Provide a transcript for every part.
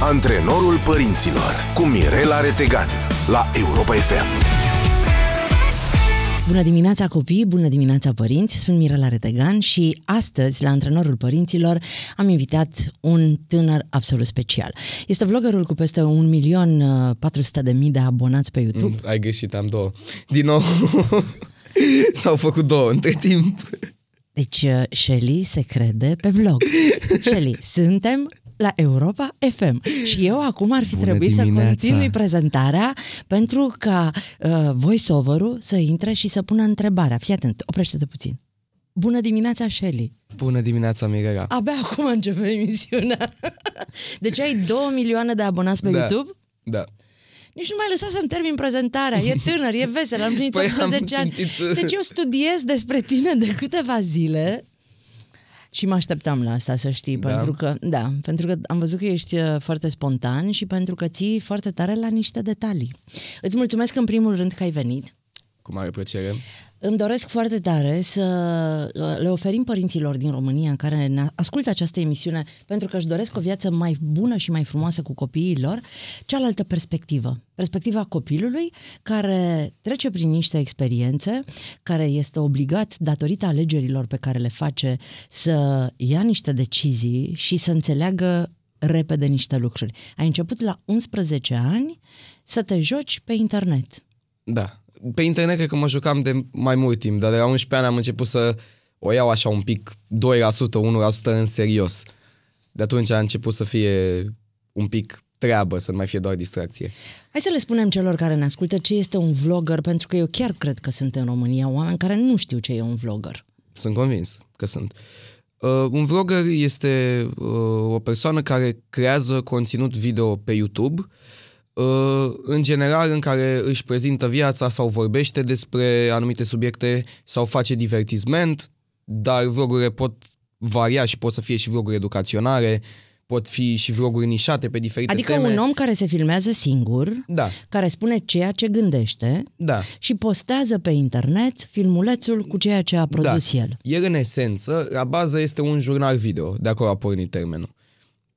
Antrenorul părinților cu Mirela Retegan la Europa FM. Bună dimineața copii, bună dimineața părinți, sunt Mirela Retegan și astăzi la Antrenorul Părinților am invitat un tânăr absolut special. Este vloggerul cu peste 1.400.000 uh, de abonați pe YouTube. Mm, ai greșit, am două. Din nou, s-au făcut două între timp. Deci uh, Shelly se crede pe vlog. Shelly, suntem la Europa FM. Și eu acum ar fi Bună trebuit dimineața. să continui prezentarea pentru ca uh, voiceover-ul să intre și să pună întrebarea. Fii atent, oprește-te puțin. Bună dimineața, Shelly! Bună dimineața, Mirela! Abia acum începe emisiunea. Deci ai două milioane de abonați pe da. YouTube? Da nici nu mai lăsa să-mi termin prezentarea. E tânăr, e vesel, am primit păi 18 ani. Simțit... Deci eu studiez despre tine de câteva zile și mă așteptam la asta, să știi, da. pentru că, da, pentru că am văzut că ești uh, foarte spontan și pentru că ții foarte tare la niște detalii. Îți mulțumesc în primul rând că ai venit. Cu mare plăcere. Îmi doresc foarte tare să uh, le oferim părinților din România care ne ascultă această emisiune pentru că își doresc o viață mai bună și mai frumoasă cu copiii lor, cealaltă perspectivă. Perspectiva copilului care trece prin niște experiențe, care este obligat, datorită alegerilor pe care le face, să ia niște decizii și să înțeleagă repede niște lucruri. Ai început la 11 ani să te joci pe internet. Da pe internet cred că mă jucam de mai mult timp, dar de la 11 ani am început să o iau așa un pic 2%, 1% în serios. De atunci a început să fie un pic treabă, să nu mai fie doar distracție. Hai să le spunem celor care ne ascultă ce este un vlogger, pentru că eu chiar cred că sunt în România oameni care nu știu ce e un vlogger. Sunt convins că sunt. Uh, un vlogger este uh, o persoană care creează conținut video pe YouTube uh, Uh, în general în care își prezintă viața sau vorbește despre anumite subiecte sau face divertisment, dar vlogurile pot varia și pot să fie și vloguri educaționare, pot fi și vloguri nișate pe diferite adică teme. Adică un om care se filmează singur, da. care spune ceea ce gândește da. și postează pe internet filmulețul cu ceea ce a da. produs da. el. El, în esență, la bază este un jurnal video, de acolo a pornit termenul.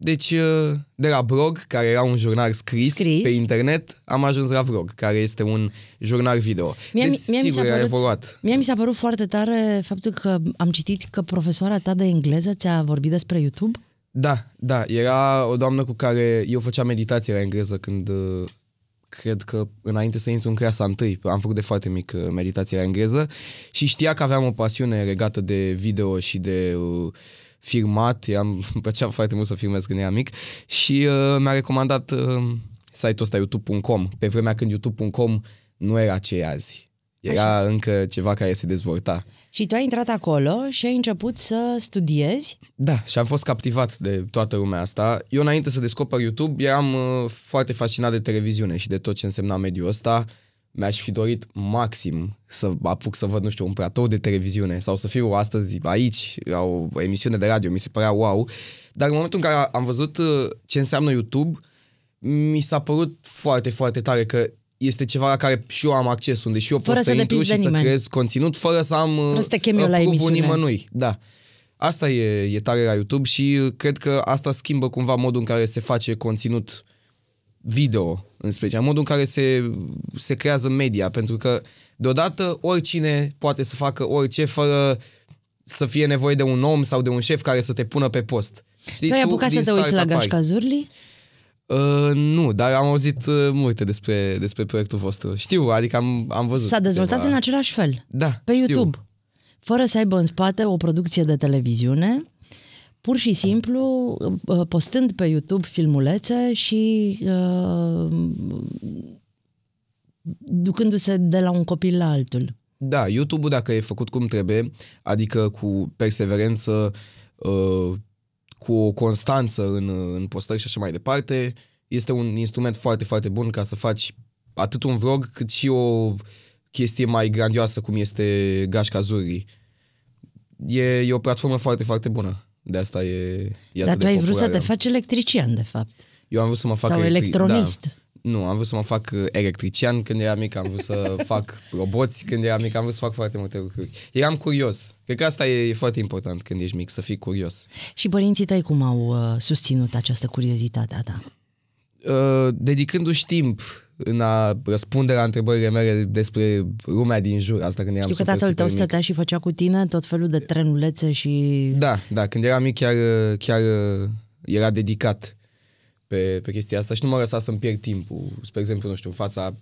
Deci, uh, de la blog, care era un jurnal scris, scris. pe internet, am ajuns la vlog, care este un jurnal video. Mie, deci, mie sigur, mi părut, a evoluat. Mie mi s-a părut foarte tare faptul că am citit că profesoara ta de engleză ți-a vorbit despre YouTube. Da, da. Era o doamnă cu care eu făceam meditație la engleză când uh, cred că înainte să intru în creasa întâi, am făcut de foarte mic uh, meditație la engleză și știa că aveam o pasiune legată de video și de uh, filmat, i-am plăcea foarte mult să filmez când eram mic și uh, mi-a recomandat uh, site-ul ăsta youtube.com, pe vremea când youtube.com nu era ce e azi. Era Așa. încă ceva care se dezvolta. Și tu ai intrat acolo și ai început să studiezi? Da, și am fost captivat de toată lumea asta. Eu înainte să descoper YouTube eram uh, foarte fascinat de televiziune și de tot ce însemna mediul ăsta. Uh, mi-aș fi dorit maxim să apuc să văd, nu știu, un platou de televiziune sau să fiu astăzi aici la o emisiune de radio, mi se părea wow. Dar în momentul în care am văzut uh, ce înseamnă YouTube, mi s-a părut foarte, foarte tare că este ceva la care și eu am acces, unde și eu fără pot să, să intru și să creez conținut fără să am fără uh, nimănui. Da. Asta e, e tare la YouTube și uh, cred că asta schimbă cumva modul în care se face conținut uh, video, în special, modul în care se, se creează media, pentru că deodată oricine poate să facă orice fără să fie nevoie de un om sau de un șef care să te pună pe post. Știi, ai apucat să te uiți la Gașca Zurli? Uh, nu, dar am auzit uh, multe despre, despre proiectul vostru. Știu, adică am, am văzut. S-a dezvoltat ceva. în același fel. Da, Pe știu. YouTube. Fără să aibă în spate o producție de televiziune, pur și simplu uh, uh, postând pe YouTube filmulețe și uh, ducându-se de la un copil la altul. Da, YouTube-ul dacă e făcut cum trebuie, adică cu perseverență, cu o constanță în, în postări și așa mai departe, este un instrument foarte, foarte bun ca să faci atât un vlog cât și o chestie mai grandioasă cum este Gașca Zurii. E, e o platformă foarte, foarte bună. De asta e, e Dar tu ai vrut să te faci electrician, de fapt. Eu am vrut să mă fac... Sau electri- electronist. Da. Nu, am vrut să mă fac uh, electrician când eram mic, am vrut să fac roboți când eram mic, am vrut să fac foarte multe lucruri. Eram curios. Cred că asta e, e foarte important când ești mic, să fii curios. Și părinții tăi cum au uh, susținut această curiozitate a ta? Uh, dedicându-și timp în a răspunde la întrebările mele despre lumea din jur, asta când eram Știu că tatăl tău stătea și făcea cu tine tot felul de trenulețe și... Da, da, când eram mic chiar, chiar uh, era dedicat pe, pe chestia asta și nu mă lăsa să-mi pierd timpul, spre exemplu, nu știu, în fața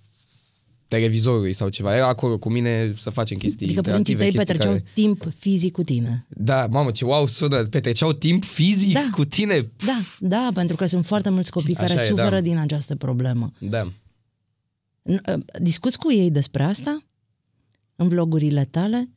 televizorului sau ceva. Era acolo cu mine să facem chestii adică interactive. Adică părinții petreceau care... timp fizic cu tine. Da, mamă, ce wow sună! Petreceau timp fizic da. cu tine? Da, da, pentru că sunt foarte mulți copii Așa care e, suferă da. din această problemă. Da. Ă, discuți cu ei despre asta? În vlogurile tale?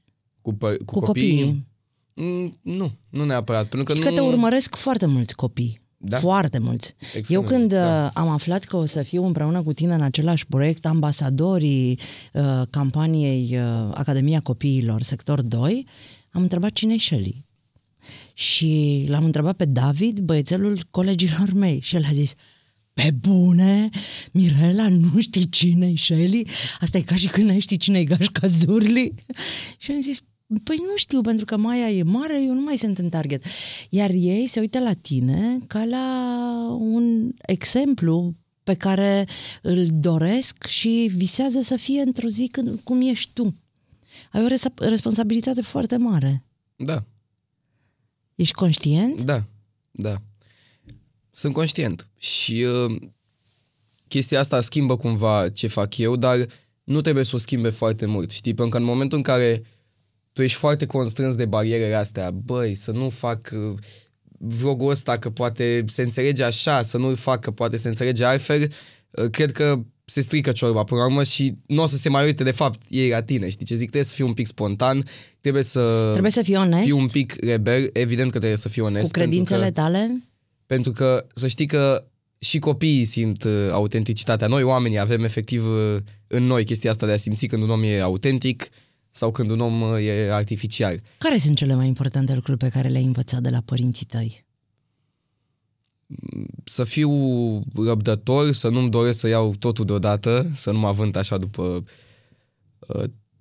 Cu, pe, cu, cu copiii? copiii? Mm, nu, nu neapărat. Pentru că, că te urmăresc foarte mulți copii. Da? Foarte mulți. Extrem, Eu când da. Ă, am aflat că o să fiu împreună cu tine în același proiect, ambasadorii uh, campaniei uh, Academia Copiilor, sector 2, am întrebat cine e Shelly. Și l-am întrebat pe David, băiețelul colegilor mei, și el a zis, uh, pe bune, Mirela, nu știi cine e Shelly? Asta e ca și când ai ști cine e, Gașca Zurli. și am zis, Păi nu știu, pentru că Maia e mare, eu nu mai sunt în target. Iar ei se uită la tine ca la un exemplu pe care îl doresc și visează să fie într-o zi când, cum ești tu. Ai o res- responsabilitate foarte mare. Da. Ești conștient? Da, da. Sunt conștient. Și ă, chestia asta schimbă cumva ce fac eu, dar nu trebuie să o schimbe foarte mult, știi? Pentru că în momentul în care tu ești foarte constrâns de barierele astea, băi, să nu fac ă, vlogul ăsta că poate se înțelege așa, să nu-l fac că poate se înțelege altfel, ă, cred că se strică ciorba până la urmă și nu o să se mai uite de fapt ei la tine, știi ce zic? Trebuie să fii un pic spontan, trebuie să... Trebuie să fii onest. Fii un pic rebel, evident că trebuie să fii onest. Cu credințele că... tale? Pentru că să știi că și copiii simt uh, autenticitatea. Noi, oamenii, avem efectiv uh, în noi chestia asta de a simți când un om e autentic sau când un om uh, e artificial. Care sunt cele mai importante lucruri pe care le-ai învățat de la părinții tăi? Mm, să fiu răbdător, să nu-mi doresc să iau totul deodată, să nu mă avânt așa după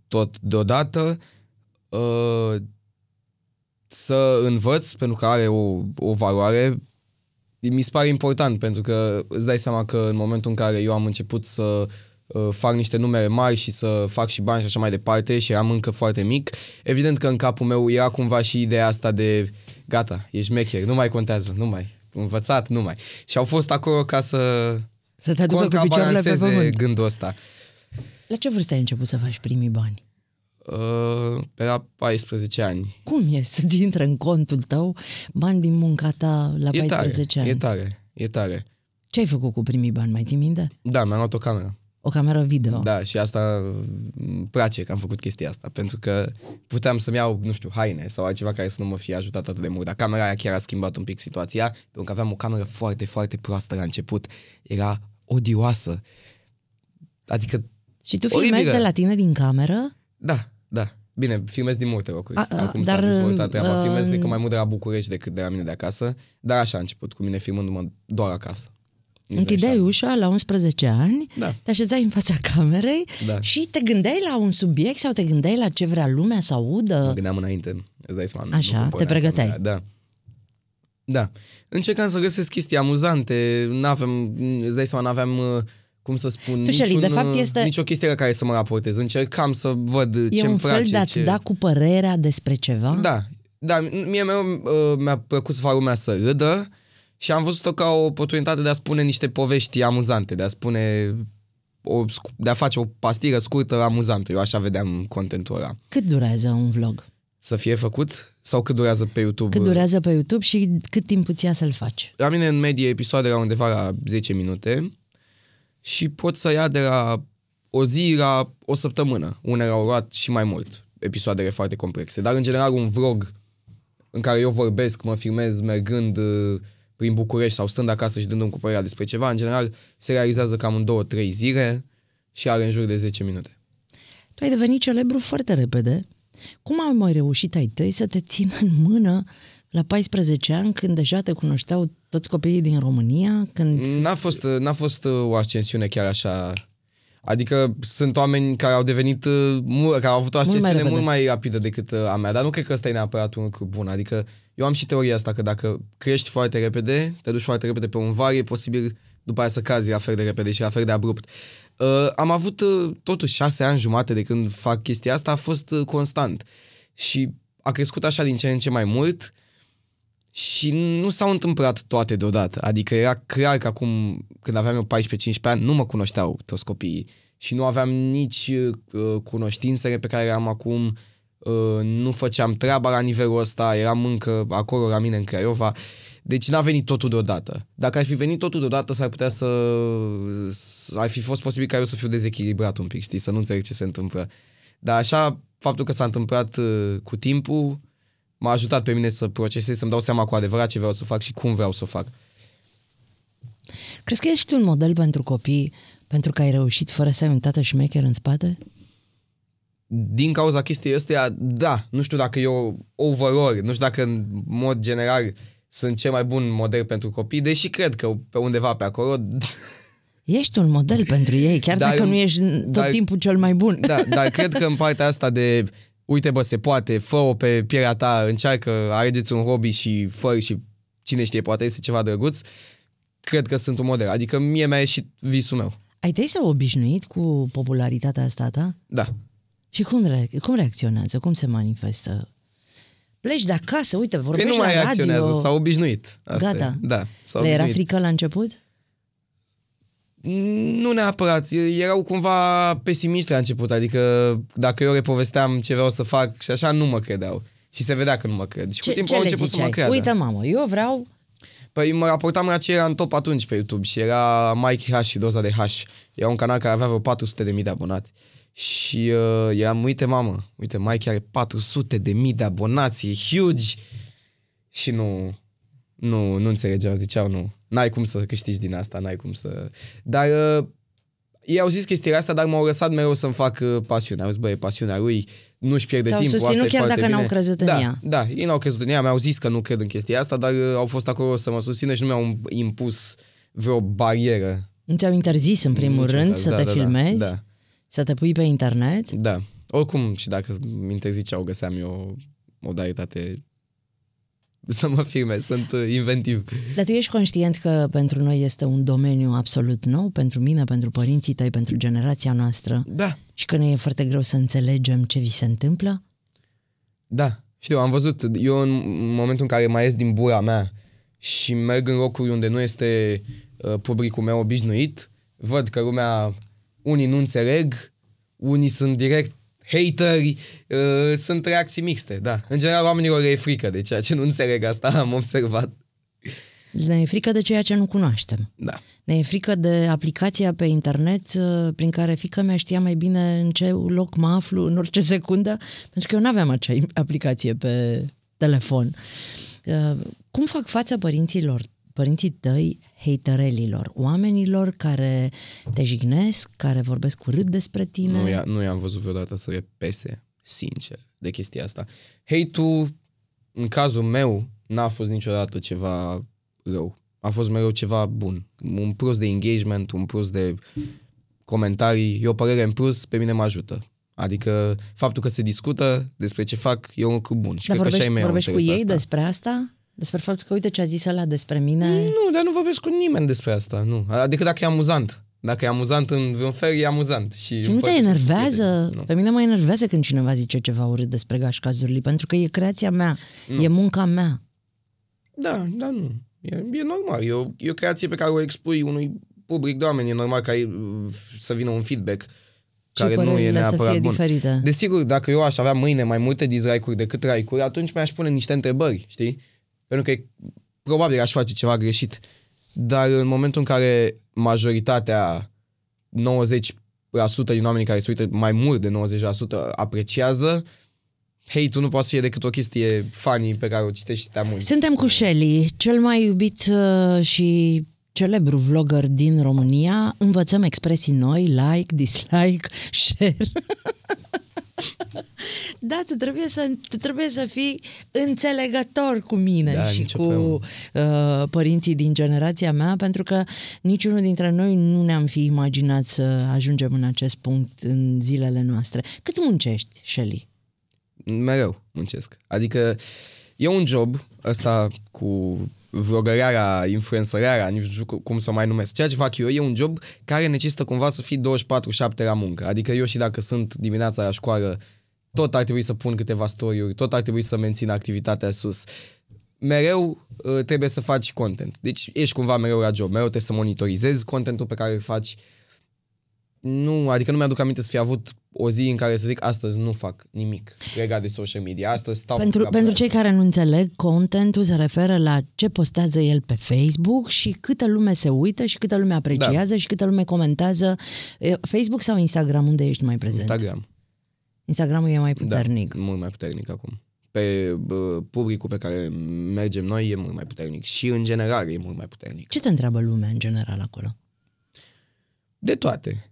tot deodată, să învăț, pentru că are o, o valoare mi se pare important pentru că îți dai seama că în momentul în care eu am început să uh, fac niște numere mari și să fac și bani și așa mai departe și am încă foarte mic, evident că în capul meu era cumva și ideea asta de gata, ești mecher, nu mai contează, nu mai, învățat, nu mai. Și au fost acolo ca să să te aducă cu picioarele pe pământ. gândul ăsta. La ce vârstă ai început să faci primii bani? Uh, pe la 14 ani. Cum e să-ți intre în contul tău bani din munca ta la 14 e tare, ani? E tare, e tare. Ce ai făcut cu primii bani, mai ții minte? Da, mi-am luat o cameră. O cameră video. Da, și asta îmi mm, place că am făcut chestia asta, pentru că puteam să-mi iau, nu știu, haine sau ceva care să nu mă fie ajutat atât de mult, dar camera aia chiar a schimbat un pic situația, pentru că aveam o cameră foarte, foarte proastă la început. Era odioasă. Adică... Și tu filmezi de la tine din cameră? Da, da. Bine, filmez din multe locuri. A, a, Acum dar, s-a dezvoltat treaba. A, uh, filmez, cred că mai mult de la București decât de la mine de acasă. Dar așa a început cu mine filmându-mă doar acasă. Închideai ușa la 11 ani, da. te așezai în fața camerei da. și te gândeai la un subiect sau te gândeai la ce vrea lumea să audă? Mă gândeam înainte, îți dai seama. Așa, te pregăteai. Camera, da. Da. Încercam să găsesc chestii amuzante, n-aveam, îți dai seama, n-aveam uh, cum să spun, tu, Shelley, niciun, de fapt uh, este... nicio chestie la care să mă raportez. Încercam să văd e ce îmi place. E un fel de a-ți ce... da cu părerea despre ceva? Da. Da, mie mereu uh, mi-a plăcut să fac lumea să râdă și am văzut-o ca o oportunitate de a spune niște povești amuzante, de a spune o, de a face o pastilă scurtă amuzantă. Eu așa vedeam contentul ăla. Cât durează un vlog? Să fie făcut? Sau cât durează pe YouTube? Cât durează pe YouTube și cât timp îți să-l faci? La mine, în medie, episoadele au undeva la 10 minute și pot să ia de la o zi la o săptămână. Unele au luat și mai mult, episoadele foarte complexe. Dar, în general, un vlog în care eu vorbesc, mă filmez mergând uh, prin București sau stând acasă și dându-mi cu părerea despre ceva, în general, se realizează cam în 2-3 zile și are în jur de 10 minute. Tu ai devenit celebru foarte repede. Cum au mai reușit ai tăi să te țină în mână la 14 ani, când deja te cunoșteau toți copiii din România? Când... N-a, fost, n-a fost uh, o ascensiune chiar așa. Adică sunt oameni care au devenit, uh, care au avut o ascensiune mult mai, mult mai rapidă decât uh, a mea, dar nu cred că ăsta e neapărat un lucru bun. Adică eu am și teoria asta că dacă crești foarte repede, te duci foarte repede pe un var, e posibil după aia să cazi la fel de repede și la fel de abrupt. Uh, am avut uh, totuși șase ani jumate de când fac chestia asta, a fost uh, constant și a crescut așa din ce în ce mai mult. Uh, și nu s-au întâmplat toate deodată. Adică era clar că acum, când aveam eu 14-15 ani, nu mă cunoșteau toți copiii și nu aveam nici uh, cunoștințele pe care le am acum, uh, nu făceam treaba la nivelul ăsta, eram încă acolo la mine în Craiova, deci n-a venit totul deodată. Dacă ar fi venit totul deodată, s-ar putea să... ar fi fost posibil ca eu să fiu dezechilibrat un pic, știi, să nu înțeleg ce se întâmplă. Dar așa, faptul că s-a întâmplat uh, cu timpul, m-a ajutat pe mine să procesez, să-mi dau seama cu adevărat ce vreau să fac și cum vreau să fac. Crezi că ești un model pentru copii pentru că ai reușit fără să ai un tată șmecher în spate? Din cauza chestiei astea, da, nu știu dacă eu overall, nu știu dacă în mod general sunt cel mai bun model pentru copii, deși cred că pe undeva pe acolo... Ești un model pentru ei, chiar dar, dacă nu ești tot dar, timpul cel mai bun. Da, dar cred că în partea asta de uite bă, se poate, fă-o pe pielea ta, încearcă, alegeți un hobby și fă și cine știe, poate este ceva drăguț, cred că sunt un model. Adică mie mi-a ieșit visul meu. Ai tăi s-au obișnuit cu popularitatea asta ta? Da. Și cum, re- cum reacționează? Cum se manifestă? Pleci de acasă, uite, păi vorbești radio. nu mai reacționează, s-au obișnuit. Asta Gata. E. Da, s-au Le obișnuit. era frică la început? Nu neapărat, erau cumva pesimiști la început, adică dacă eu repovesteam ce vreau să fac și așa, nu mă credeau. Și se vedea că nu mă cred. Și ce, cu timpul au început ziceai? să mă creadă. Uite, mamă, eu vreau... Păi mă raportam la ce era în top atunci pe YouTube și era Mike H și doza de H. Era un canal care avea vreo 400 de mii de abonați. Și uh, eram, uite mamă, uite Mike are 400 de mii de abonați, e huge! Și nu, nu, nu înțelegeau, ziceau nu. N-ai cum să câștigi din asta, n-ai cum să... Dar uh, ei au zis chestia asta, dar m-au lăsat mereu să-mi fac uh, pasiunea. Au zis, băi, pasiunea lui nu-și pierde Te-au timpul, asta chiar dacă bine. n-au crezut în da, ea. Da, ei n-au crezut în ea, mi-au zis că nu cred în chestia asta, dar uh, au fost acolo să mă susțină și nu mi-au impus vreo barieră. Nu ți-au interzis, în primul Nici rând, să da, te da, da filmezi, da, da. să te pui pe internet? Da. Oricum, și dacă mi interziceau, găseam eu o modalitate să mă filme, sunt uh, inventiv. Dar tu ești conștient că pentru noi este un domeniu absolut nou, pentru mine, pentru părinții tăi, pentru generația noastră? Da. Și că ne e foarte greu să înțelegem ce vi se întâmplă? Da, știu, am văzut, eu în momentul în care mai ies din bura mea și merg în locuri unde nu este uh, publicul meu obișnuit, văd că lumea, unii nu înțeleg, unii sunt direct hateri, uh, sunt reacții mixte, da. În general, oamenilor e frică de ceea ce nu înțeleg asta, am observat. Ne e frică de ceea ce nu cunoaștem. Da. Ne e frică de aplicația pe internet uh, prin care fica mea știa mai bine în ce loc mă aflu în orice secundă, pentru că eu nu aveam acea aplicație pe telefon. Uh, cum fac față părinților, părinții tăi haterelilor, oamenilor care te jignesc, care vorbesc urât despre tine. Nu, i- nu i-am văzut vreodată să le pese, sincer, de chestia asta. Hate-ul, în cazul meu, n-a fost niciodată ceva rău. A fost mereu ceva bun. Un plus de engagement, un plus de comentarii, e o părere în plus, pe mine mă ajută. Adică faptul că se discută despre ce fac e un lucru bun. Și Dar cred vorbești, că și ai mai vorbești cu ei asta. despre asta? Despre faptul că uite ce a zis ăla despre mine. Nu, dar nu vorbesc cu nimeni despre asta, nu. Adică dacă e amuzant. Dacă e amuzant în un fel, e amuzant. Și, și nu te enervează? Nu. Pe mine mă enervează când cineva zice ceva urât despre Gașca Zurli, pentru că e creația mea, nu. e munca mea. Da, da, nu. E, e normal. E o, e o creație pe care o expui unui public de oameni. E normal ca ai, mm, să vină un feedback care nu e neapărat bun. Diferite. Desigur, dacă eu aș avea mâine mai multe dislike-uri decât like-uri, atunci mi-aș pune niște întrebări, știi? Pentru că probabil aș face ceva greșit. Dar în momentul în care majoritatea, 90% din oamenii care se uită, mai mult de 90% apreciază, hei tu nu poți să fie decât o chestie funny pe care o citești și te amuzi. Suntem cu Shelly, cel mai iubit uh, și celebru vlogger din România. Învățăm expresii noi, like, dislike, share. da, tu trebuie să, tu trebuie să fii înțelegător cu mine da, și cu uh, părinții din generația mea, pentru că niciunul dintre noi nu ne-am fi imaginat să ajungem în acest punct în zilele noastre. Cât muncești, Shelly? Mereu muncesc. Adică e un job ăsta cu vlogărearea, influențărearea, nici nu știu cum să mai numesc. Ceea ce fac eu e un job care necesită cumva să fii 24-7 la muncă. Adică eu și dacă sunt dimineața la școală, tot ar trebui să pun câteva story tot ar trebui să mențin activitatea sus. Mereu uh, trebuie să faci content. Deci ești cumva mereu la job, mereu trebuie să monitorizezi contentul pe care îl faci. Nu, adică nu mi-aduc aminte să fi avut o zi în care să zic astăzi nu fac nimic legat de social media, astăzi stau... Pentru, pentru cei care nu înțeleg, contentul se referă la ce postează el pe Facebook și câtă lume se uită și câtă lume apreciază da. și câtă lume comentează. Facebook sau Instagram, unde ești mai prezent? Instagram. Instagramul e mai da, puternic. Da, mult mai puternic acum. Pe publicul pe care mergem noi e mult mai puternic și în general e mult mai puternic. Ce te întreabă lumea în general acolo? De toate.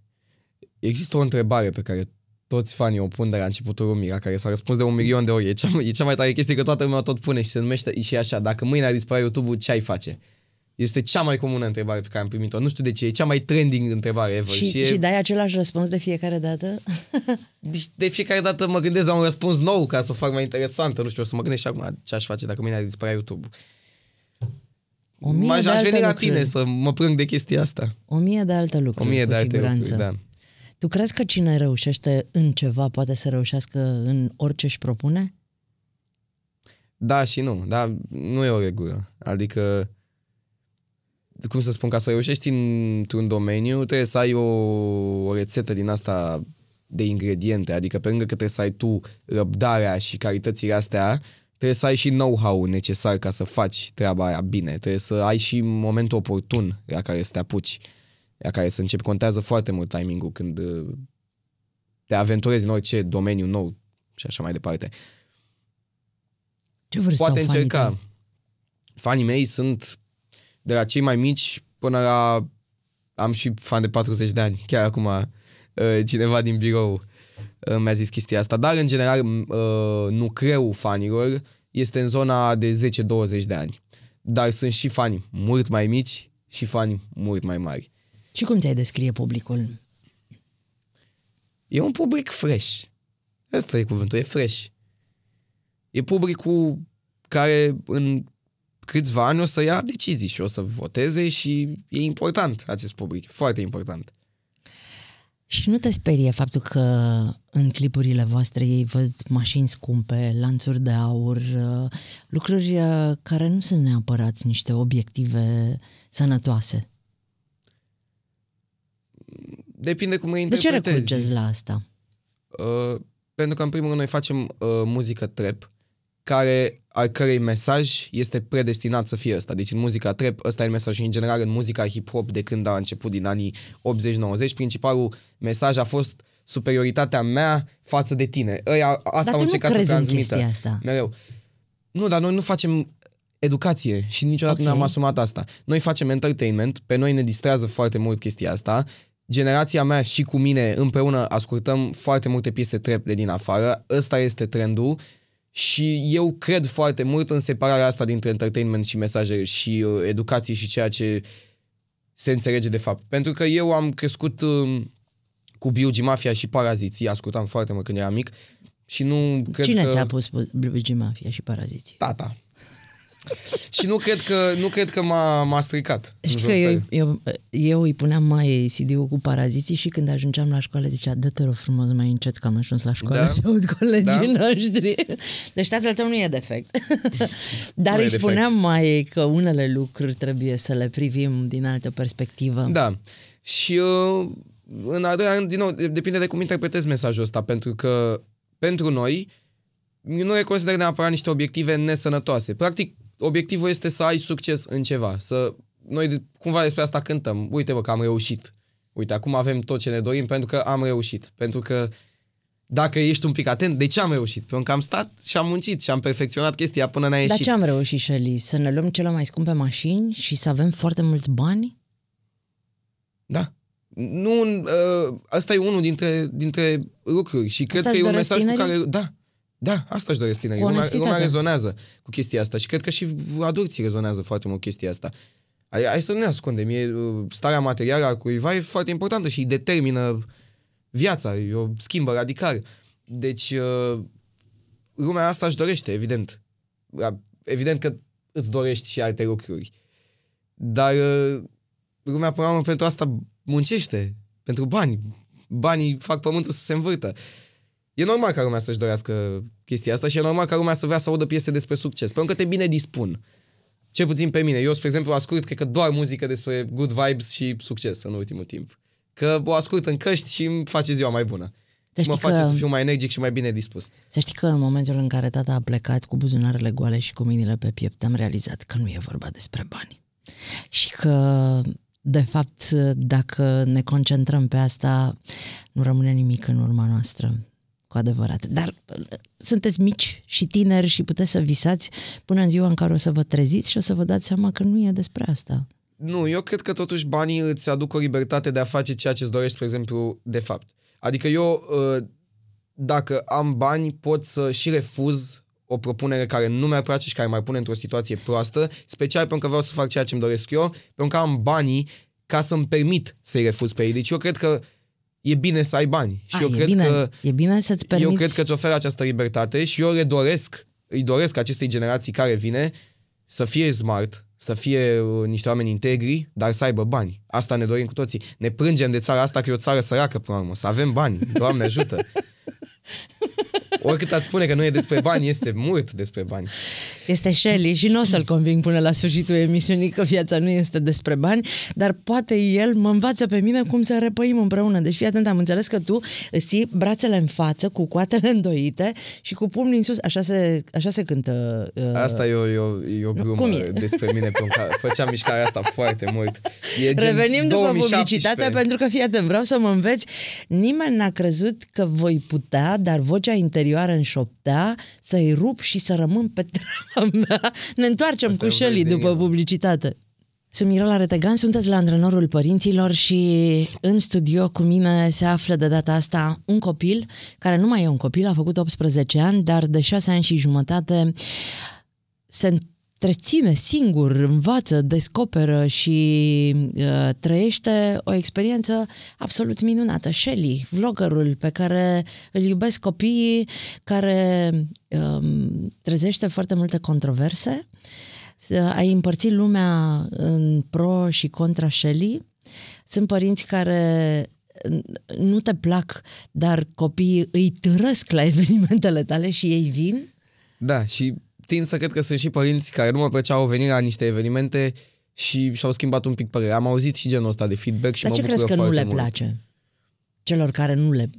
Există o întrebare pe care toți fanii o pun de la începutul lumii, la care s-a răspuns de un milion de ori. E cea, e cea mai tare chestie că toată lumea tot pune și se numește și așa. Dacă mâine ar dispărea YouTube-ul, ce ai face? Este cea mai comună întrebare pe care am primit-o. Nu știu de ce, e cea mai trending întrebare ever. Și, și, e... și dai același răspuns de fiecare dată? de, deci de fiecare dată mă gândesc la un răspuns nou ca să o fac mai interesantă. Nu știu, o să mă gândesc și acum ce aș face dacă mâine ar dispărea YouTube. O mie M-aș, de aș veni la tine să mă plâng de chestia asta. O mie de alte lucruri, O mie de alte siguranță. lucruri, da. Tu crezi că cine reușește în ceva poate să reușească în orice își propune? Da și nu, dar nu e o regulă. Adică, cum să spun, ca să reușești într-un domeniu, trebuie să ai o, o rețetă din asta de ingrediente, adică pe lângă că trebuie să ai tu răbdarea și calitățile astea, trebuie să ai și know-how necesar ca să faci treaba aia bine, trebuie să ai și momentul oportun la care să te apuci ea care să începi, contează foarte mult timingul când uh, te aventurezi în orice domeniu nou și așa mai departe. Ce vârstă Poate încerca. Fanii, fanii mei sunt de la cei mai mici până la... Am și fan de 40 de ani, chiar acum uh, cineva din birou uh, mi-a zis chestia asta, dar în general nucreul fanilor este în zona de 10-20 de ani. Dar sunt și fani mult mai mici și fani mult mai mari. Și cum ți-ai descrie publicul? E un public fresh. Asta e cuvântul, e fresh. E publicul care în câțiva ani o să ia decizii și o să voteze și e important acest public, foarte important. Și nu te sperie faptul că în clipurile voastre ei văd mașini scumpe, lanțuri de aur, lucruri uh, care nu sunt neapărat niște obiective sănătoase. Depinde cum îi interpretezi. De ce recurgeți la asta? Uh, pentru că, în primul rând, noi facem uh, muzică trap, care, al cărei mesaj este predestinat să fie ăsta. Deci în muzica trap ăsta e mesajul. Și în general în muzica hip-hop de când a început din anii 80-90, principalul mesaj a fost superioritatea mea față de tine. Aia, asta au încercat să transmită. În asta. Mereu. Nu, dar noi nu facem educație și niciodată okay. nu am asumat asta. Noi facem entertainment, pe noi ne distrează foarte mult chestia asta generația mea și cu mine împreună ascultăm foarte multe piese trap de din afară, ăsta este trendul și eu cred foarte mult în separarea asta dintre entertainment și mesaje și uh, educație și ceea ce se înțelege de fapt. Pentru că eu am crescut uh, cu Biugi Mafia și Paraziții, ascultam foarte mult când eram mic și nu cred Cine că... ți-a pus Biugi Mafia și Paraziții? Tata și nu cred că, nu cred că m-a, m-a stricat. Știi că eu, eu, eu, îi puneam mai CD-ul cu paraziții și când ajungeam la școală zicea, dă-te rog frumos mai încet că am ajuns la școală da? și aud colegii da? noștri. Deci tatăl tău nu e defect. Dar nu îi spuneam defect. mai că unele lucruri trebuie să le privim din altă perspectivă. Da. Și eu, uh, în al doilea din nou, depinde de cum interpretezi mesajul ăsta, pentru că pentru noi, eu nu reconsider neapărat niște obiective nesănătoase. Practic, obiectivul este să ai succes în ceva, să noi cumva despre asta cântăm. Uite, bă, că am reușit. Uite, acum avem tot ce ne dorim pentru că am reușit. Pentru că dacă ești un pic atent, de ce am reușit? Pentru că am stat și am muncit și am perfecționat chestia până ne-a ieșit. Dar ce am reușit, Shelly? Să ne luăm cele mai scumpe mașini și să avem foarte mulți bani? Da. Nu, uh, ăsta e unul dintre, dintre lucruri și cred asta că e un mesaj cu care... Da, da, asta își doresc tine. Lumea, lumea rezonează cu chestia asta și cred că și adulții rezonează foarte mult chestia asta. Hai, hai să nu ne ascundem. E, uh, starea materială a cuiva e foarte importantă și îi determină viața, o schimbă radical. Deci, uh, lumea asta își dorește, evident. Evident că îți dorești și alte lucruri. Dar uh, lumea, până la urmă, pentru asta muncește. Pentru bani. Banii fac pământul să se învârtă. Uh, E normal ca lumea să-și dorească chestia asta și e normal ca lumea să vrea să audă piese despre succes, pentru că te bine dispun. Ce puțin pe mine. Eu, spre exemplu, ascult, cred că doar muzică despre good vibes și succes în ultimul timp. Că o ascult în căști și îmi face ziua mai bună. Să mă face că... să fiu mai energic și mai bine dispus. Să știi că în momentul în care tata a plecat cu buzunarele goale și cu minile pe piept, am realizat că nu e vorba despre bani. Și că, de fapt, dacă ne concentrăm pe asta, nu rămâne nimic în urma noastră cu adevărat. Dar uh, sunteți mici și tineri și puteți să visați până în ziua în care o să vă treziți și o să vă dați seama că nu e despre asta. Nu, eu cred că totuși banii îți aduc o libertate de a face ceea ce îți dorești, spre exemplu, de fapt. Adică eu, uh, dacă am bani, pot să și refuz o propunere care nu mi-ar place și care m-ar pune într-o situație proastă, special pentru că vreau să fac ceea ce îmi doresc eu, pentru că am banii ca să-mi permit să-i refuz pe ei. Deci eu cred că e bine să ai bani. Și A, ah, eu e cred bine. că e bine să-ți permiți... Eu cred că îți oferă această libertate și eu le doresc, îi doresc acestei generații care vine să fie smart, să fie uh, niște oameni integri, dar să aibă bani. Asta ne dorim cu toții. Ne plângem de țara asta că e o țară săracă, până la urmă. Să avem bani. Doamne ajută! Oricât ați spune că nu e despre bani, este mult despre bani. Este Shelly și nu o să-l conving până la sfârșitul emisiunii că viața nu este despre bani, dar poate el mă învață pe mine cum să repăim împreună. Deci fii atent, am înțeles că tu îți iei brațele în față, cu coatele îndoite și cu pumnii în sus. Așa se, așa se cântă. Uh... Asta e o, e o, e o glumă cum e? despre mine, pentru că făceam mișcarea asta foarte mult. E Revenim Revenim 2017. după publicitate, pentru că fii atent, vreau să mă înveți. Nimeni n-a crezut că voi putea, dar vocea interioară interioară în șoptea să-i rup și să rămân pe treaba mea. Ne întoarcem cu șelii după eu. publicitate. Sunt Mirela Retegan, sunteți la antrenorul părinților și în studio cu mine se află de data asta un copil care nu mai e un copil, a făcut 18 ani, dar de 6 ani și jumătate se întreține singur, învață, descoperă și uh, trăiește o experiență absolut minunată. Shelly, vloggerul pe care îl iubesc copiii, care uh, trezește foarte multe controverse, uh, ai împărțit lumea în pro și contra Shelly. Sunt părinți care uh, nu te plac, dar copiii îi târăsc la evenimentele tale și ei vin. Da, și tind să cred că sunt și părinți care nu mă plăceau venirea la niște evenimente și și-au schimbat un pic părerea. Am auzit și genul ăsta de feedback și Dar mă ce crezi că nu le mult. place? Celor care nu le...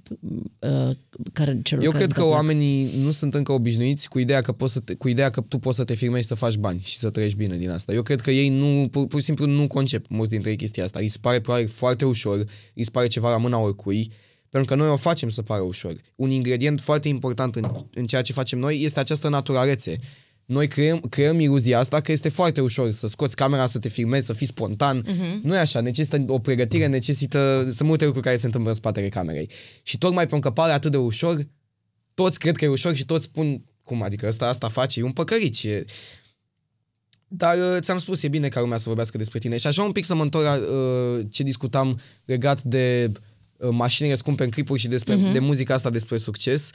Uh, care, celor Eu care cred că plac. oamenii nu sunt încă obișnuiți cu ideea, că poți să te, cu ideea că tu poți să te și să faci bani și să trăiești bine din asta. Eu cred că ei nu, pur, pur și simplu nu concep mulți dintre ei chestia asta. Îi se pare probabil foarte ușor, îi se pare ceva la mâna oricui pentru că noi o facem să pară ușor. Un ingredient foarte important în, în ceea ce facem noi este această naturalețe. Noi creăm, creăm iluzia asta că este foarte ușor să scoți camera, să te filmezi, să fii spontan. Uh-huh. Nu e așa, necesită o pregătire, mhm. necesită... să multe lucruri care se întâmplă în spatele camerei. Și tocmai pentru că pare atât de ușor, toți cred că e ușor și toți spun cum, adică asta, asta faci, e un păcărici. E... Dar uh, ți-am spus, e bine ca lumea să vorbească despre tine. Și așa un pic să mă întorc uh, ce discutam legat de uh, Uh, mașinile scumpe în clipuri și despre, uh-huh. de muzica asta despre succes.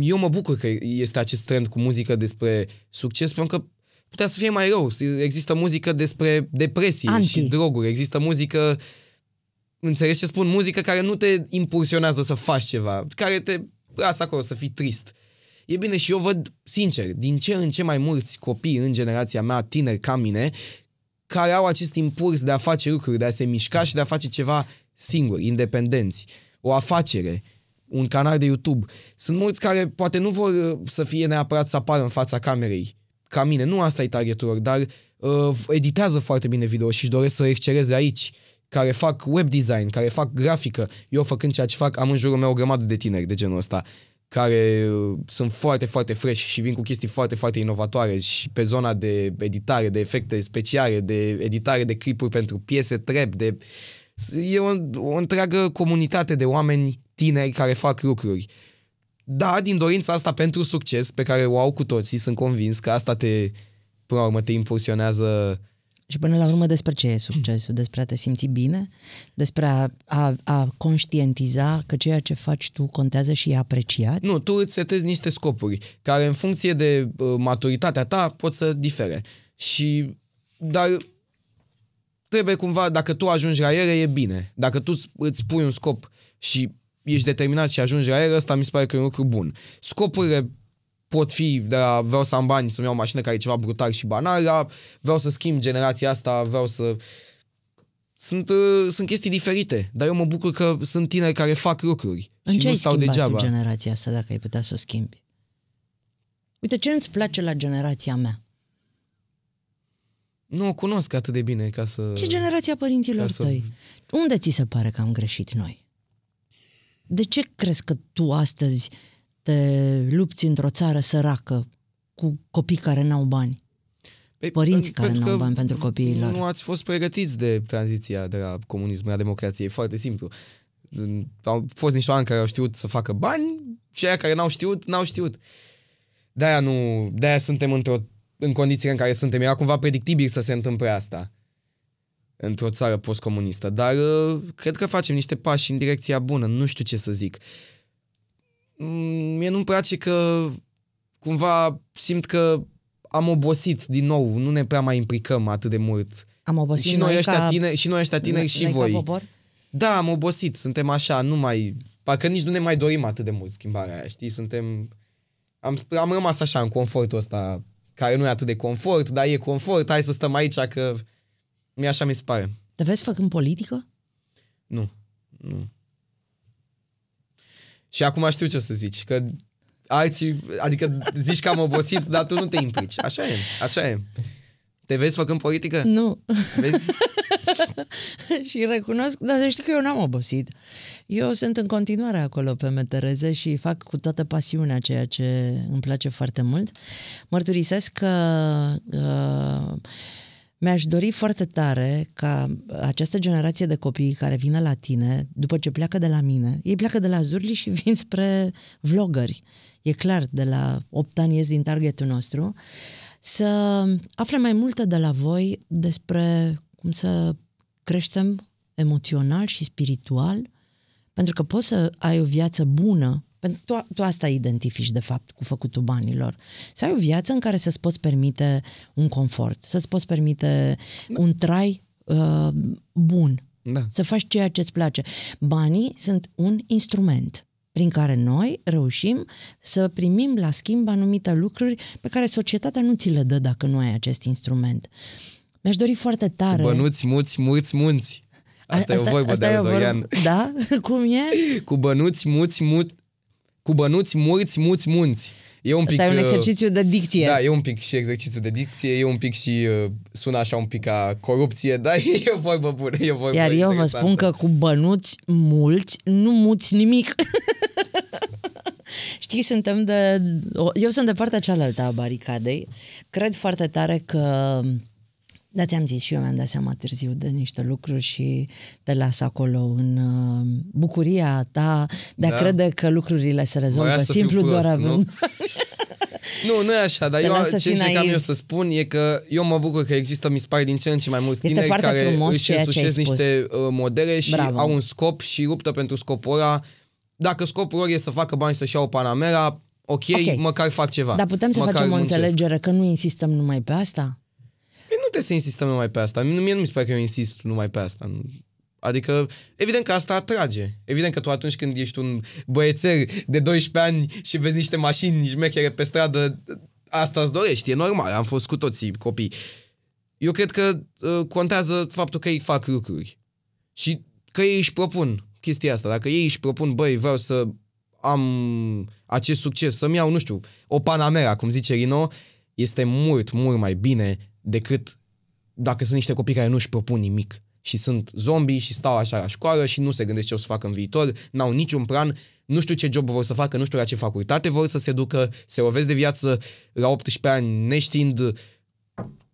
Eu mă bucur că este acest trend cu muzică despre succes, pentru că putea să fie mai rău. Există muzică despre depresie Anti. și droguri, există muzică Înțelegi ce spun? Muzică care nu te impulsionează să faci ceva, care te lasă acolo să fii trist. E bine și eu văd, sincer, din ce în ce mai mulți copii în generația mea, tineri ca mine, care au acest impuls de a face lucruri, de a se mișca și de a face ceva singuri, independenți, o afacere, un canal de YouTube. Sunt mulți care poate nu vor uh, să fie neapărat să apară în fața camerei, ca mine, nu asta e targetul lor, dar uh, editează foarte bine video și își doresc să exceleze aici care fac web design, care fac grafică. Eu făcând ceea ce fac, am în jurul meu o grămadă de tineri de genul ăsta care uh, sunt foarte, foarte fresh și vin cu chestii foarte, foarte inovatoare și pe zona de editare, de efecte speciale, de editare de clipuri pentru piese trap, de uh, E o, o întreagă comunitate de oameni tineri care fac lucruri. Da, din dorința asta pentru succes, pe care o au cu toții, sunt convins că asta te, până la urmă, te impulsionează și până la urmă despre ce e succesul? Despre a te simți bine? Despre a, a, a conștientiza că ceea ce faci tu contează și e apreciat? Nu, tu îți setezi niște scopuri care în funcție de uh, maturitatea ta pot să difere. Și dar trebuie cumva, dacă tu ajungi la ele, e bine. Dacă tu îți pui un scop și ești determinat și ajungi la ele, ăsta mi se pare că e un lucru bun. Scopurile pot fi de la vreau să am bani, să-mi iau o mașină care e ceva brutal și banal, la vreau să schimb generația asta, vreau să... Sunt, uh, sunt chestii diferite, dar eu mă bucur că sunt tineri care fac lucruri În și ce nu stau degeaba. generația asta dacă ai putea să o schimbi? Uite, ce nu place la generația mea? nu o cunosc atât de bine ca să... Ce generația părinților să... tăi? Unde ți se pare că am greșit noi? De ce crezi că tu astăzi te lupți într-o țară săracă cu copii care n-au bani? Păi, Părinți care n-au bani pentru copiii lor. Nu ați fost pregătiți de tranziția de la comunism la democrație. E foarte simplu. Au fost niște oameni care au știut să facă bani, cei care n-au știut, n-au știut. De-aia, nu, de-aia suntem într-o în condițiile în care suntem, era cumva predictibil să se întâmple asta într-o țară postcomunistă, dar uh, cred că facem niște pași în direcția bună, nu știu ce să zic. Mm, mie nu-mi place că cumva simt că am obosit din nou, nu ne prea mai implicăm atât de mult. Am obosit și noi, noi ca... tineri, și noi ăștia tineri și voi. da, am obosit, suntem așa, nu mai... Parcă nici nu ne mai dorim atât de mult schimbarea aia, știi? Suntem... Am, am rămas așa, în confortul ăsta care nu e atât de confort, dar e confort, hai să stăm aici că mi așa mi se pare. Te vezi făcând politică? Nu, nu. Și acum știu ce să zici, că alții, adică zici că am obosit, dar tu nu te implici. Așa e, așa e. Te vezi făcând politică? Nu. Vezi? și recunosc, dar să știi că eu n-am obosit. Eu sunt în continuare acolo pe metereze și fac cu toată pasiunea ceea ce îmi place foarte mult. Mărturisesc că uh, mi-aș dori foarte tare ca această generație de copii care vină la tine, după ce pleacă de la mine, ei pleacă de la Zurli și vin spre vlogări. E clar, de la 8 ani ies din targetul nostru. Să afle mai multe de la voi despre cum să creștem emoțional și spiritual, pentru că poți să ai o viață bună, pentru tu, tu asta identifici, de fapt, cu făcutul banilor. Să ai o viață în care să-ți poți permite un confort, să-ți poți permite da. un trai uh, bun, da. să faci ceea ce ți place. Banii sunt un instrument prin care noi reușim să primim la schimb anumite lucruri pe care societatea nu ți le dă dacă nu ai acest instrument. Uh, mi-aș dori foarte tare. Bănuți, muți, muți, munți. Asta, asta e o vorbă de Aldoian. Da? Cum e? Cu bănuți, muți, muți. cu bănuți, muți, muți, munți. E un pic, Asta e un uh, exercițiu de dicție. Da, e un pic și exercițiu de dicție, e un pic și uh, sună așa un pic ca corupție, dar e o vorbă bună, e o vorbă Iar eu vă spun că cu bănuți mulți nu muți nimic. Știi, suntem de... Eu sunt de partea cealaltă a baricadei. Cred foarte tare că da, ți-am zis și eu mi-am dat seama târziu de niște lucruri și te las acolo în uh, bucuria ta de a da. crede că lucrurile se rezolvă simplu prost, doar având... Nu? Nu, nu e așa, dar eu, ce încercam eu să spun e că eu mă bucur că există, mi se din ce în ce mai mulți tineri care își însușesc ce niște uh, modele și Bravo. au un scop și ruptă pentru scopul ăla. Dacă scopul lor e să facă bani să-și iau Panamera, okay, ok, măcar fac ceva. Dar putem să facem o înțelegere că nu insistăm numai pe asta? trebuie să insistăm numai pe asta. Mie nu mi se pare că eu insist numai pe asta. Adică, evident că asta atrage. Evident că tu atunci când ești un băiețel de 12 ani și vezi niște mașini șmechere pe stradă, asta îți dorești, e normal, am fost cu toții copii. Eu cred că uh, contează faptul că ei fac lucruri și că ei își propun chestia asta. Dacă ei își propun, băi, vreau să am acest succes, să-mi iau, nu știu, o Panamera, cum zice Rino, este mult, mult mai bine decât dacă sunt niște copii care nu își propun nimic și sunt zombi și stau așa la școală și nu se gândesc ce o să facă în viitor, n-au niciun plan, nu știu ce job vor să facă, nu știu la ce facultate vor să se ducă, se lovesc de viață la 18 ani neștiind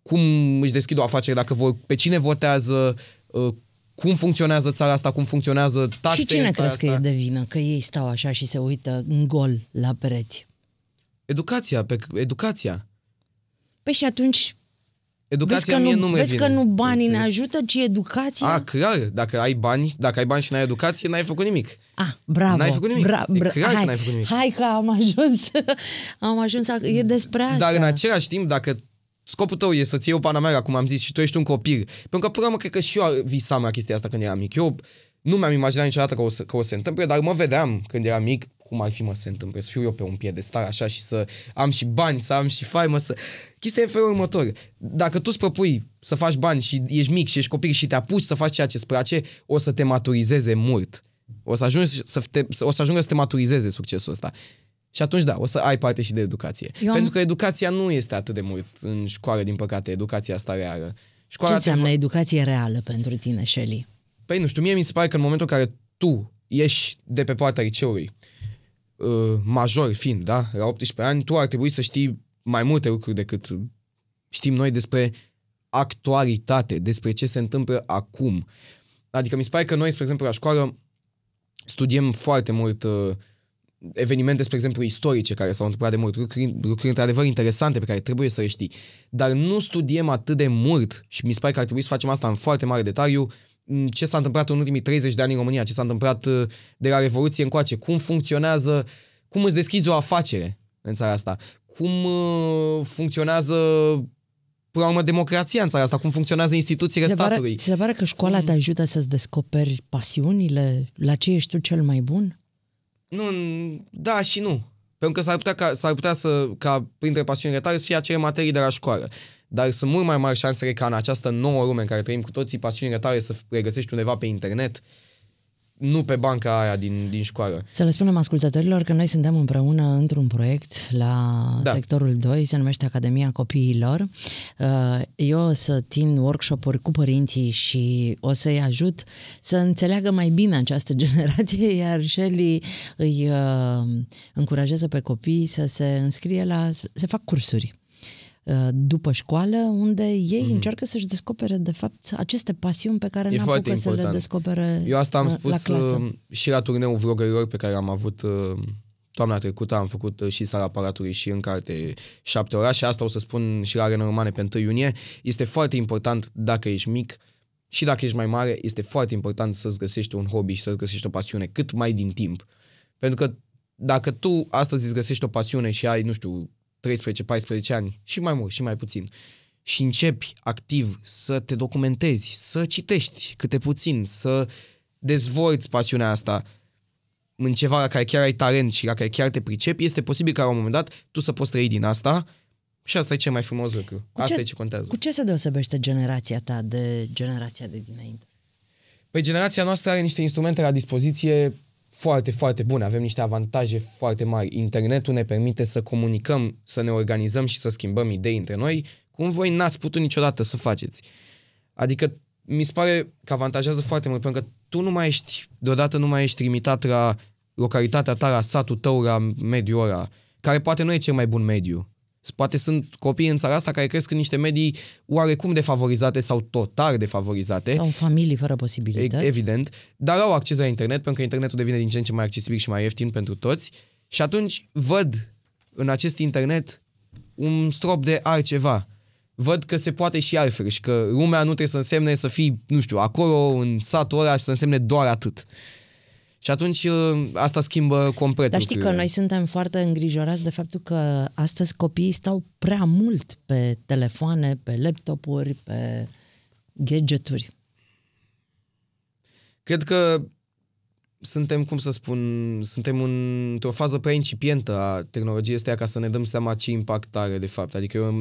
cum își deschid o afacere, dacă vor, pe cine votează, ă, cum funcționează țara asta, cum funcționează taxele. Și cine crezi asta? că e de vină? Că ei stau așa și se uită în gol la pereți. Educația, pe, educația. Păi și atunci Educația că mie nu, nu Vezi vine. că nu banii ne ajută, ci educația? A, clar, dacă ai bani, dacă ai bani și n-ai educație, n-ai făcut nimic. A, ah, bravo. N-ai făcut nimic. Bra- bra- e clar hai, n-ai făcut nimic. Hai că am ajuns, am ajuns, e despre asta. Dar în același timp, dacă scopul tău e să-ți iei o panamera, cum am zis, și tu ești un copil, pentru că, până mă, cred că și eu visam la chestia asta când eram mic. Eu nu mi-am imaginat niciodată că o să, că o să se întâmple, dar mă vedeam când eram mic cum ai fi mă se întâmplă, să fiu eu pe un piedestal așa și să am și bani, să am și faimă, să... Chestia e în felul următor. Dacă tu îți propui să faci bani și ești mic și ești copil și te apuci să faci ceea ce îți place, o să te maturizeze mult. O să, ajungi să te, o să ajungă să te maturizeze succesul ăsta. Și atunci, da, o să ai parte și de educație. Eu am... Pentru că educația nu este atât de mult în școală, din păcate, educația asta reală. Școala Ce înseamnă te... educație reală pentru tine, Shelly? Păi nu știu, mie mi se pare că în momentul în care tu ieși de pe partea liceului Uh, major fiind, da, la 18 ani, tu ar trebui să știi mai multe lucruri decât știm noi despre actualitate, despre ce se întâmplă acum. Adică mi se pare că noi, spre exemplu, la școală studiem foarte mult uh, evenimente, spre exemplu, istorice care s-au întâmplat de mult, lucruri, lucruri într-adevăr interesante pe care trebuie să le știi, dar nu studiem atât de mult și mi se pare că ar trebui să facem asta în foarte mare detaliu, uh, Mm, ce s-a întâmplat în ultimii 30 de ani în România, ce s-a întâmplat uh, de la Revoluție încoace, cum funcționează, cum îți deschizi o afacere în țara asta, cum uh, funcționează până la urmă, democrația în țara asta, cum funcționează instituțiile se pare, statului. Ți se pare că școala cum... te ajută să-ți descoperi pasiunile? La ce ești tu cel mai bun? Nu, da și nu. Pentru că s-ar putea, ca, s-ar putea să, ca printre pasiunile tale să fie acele materii de la școală dar sunt mult mai mari șansele ca în această nouă lume în care trăim cu toții pasiunile tale să regăsești undeva pe internet, nu pe banca aia din, din școală. Să le spunem ascultătorilor că noi suntem împreună într-un proiect la da. sectorul 2, se numește Academia Copiilor. Uh, eu o să țin workshop-uri cu părinții și o să-i ajut să înțeleagă mai bine această generație, iar Shelly îi uh, încurajează pe copii să se înscrie la... să fac cursuri Uh, după școală, unde ei mm-hmm. încearcă să-și descopere, de fapt, aceste pasiuni pe care nu au apucă să le descopere Eu asta am uh, spus la uh, clasă. și la turneul vlogărilor pe care am avut toamna trecută, am făcut și sala aparatului și în carte șapte orașe, asta o să spun și la Arena Romane pe 1 iunie. Este foarte important, dacă ești mic, și dacă ești mai mare, este foarte important să-ți găsești un hobby și să-ți găsești o pasiune cât mai din timp. Pentru că dacă tu astăzi îți găsești o pasiune și ai, nu știu, 13-14 ani și mai mult și mai puțin și începi activ să te documentezi, să citești câte puțin, să dezvolți pasiunea asta în ceva la care chiar ai talent și la care chiar te pricepi, este posibil ca la un moment dat tu să poți trăi din asta și asta e cel mai frumos lucru. Cu asta ce, e ce contează. Cu ce se deosebește generația ta de generația de dinainte? Păi generația noastră are niște instrumente la dispoziție foarte, foarte bune, avem niște avantaje foarte mari. Internetul ne permite să comunicăm, să ne organizăm și să schimbăm idei între noi, cum voi n-ați putut niciodată să faceți. Adică mi se pare că avantajează foarte mult, pentru că tu nu mai ești, deodată nu mai ești limitat la localitatea ta, la satul tău, la mediul ăla, care poate nu e cel mai bun mediu, Poate sunt copii în țara asta care cresc în niște medii oarecum defavorizate sau total defavorizate. Sau în familii fără posibilități. Evident. Dar au acces la internet, pentru că internetul devine din ce în ce mai accesibil și mai ieftin pentru toți. Și atunci văd în acest internet un strop de altceva. Văd că se poate și altfel și că lumea nu trebuie să însemne să fii, nu știu, acolo, în satul ăla și să însemne doar atât. Uh, și atunci uh, asta schimbă complet. Dar știi că noi suntem foarte îngrijorați de faptul că astăzi copiii stau prea mult pe telefoane, pe laptopuri, pe gadgeturi. Cred că suntem, cum să spun, suntem într-o fază prea incipientă a tehnologiei astea ca să ne dăm seama ce impact are de fapt. Adică eu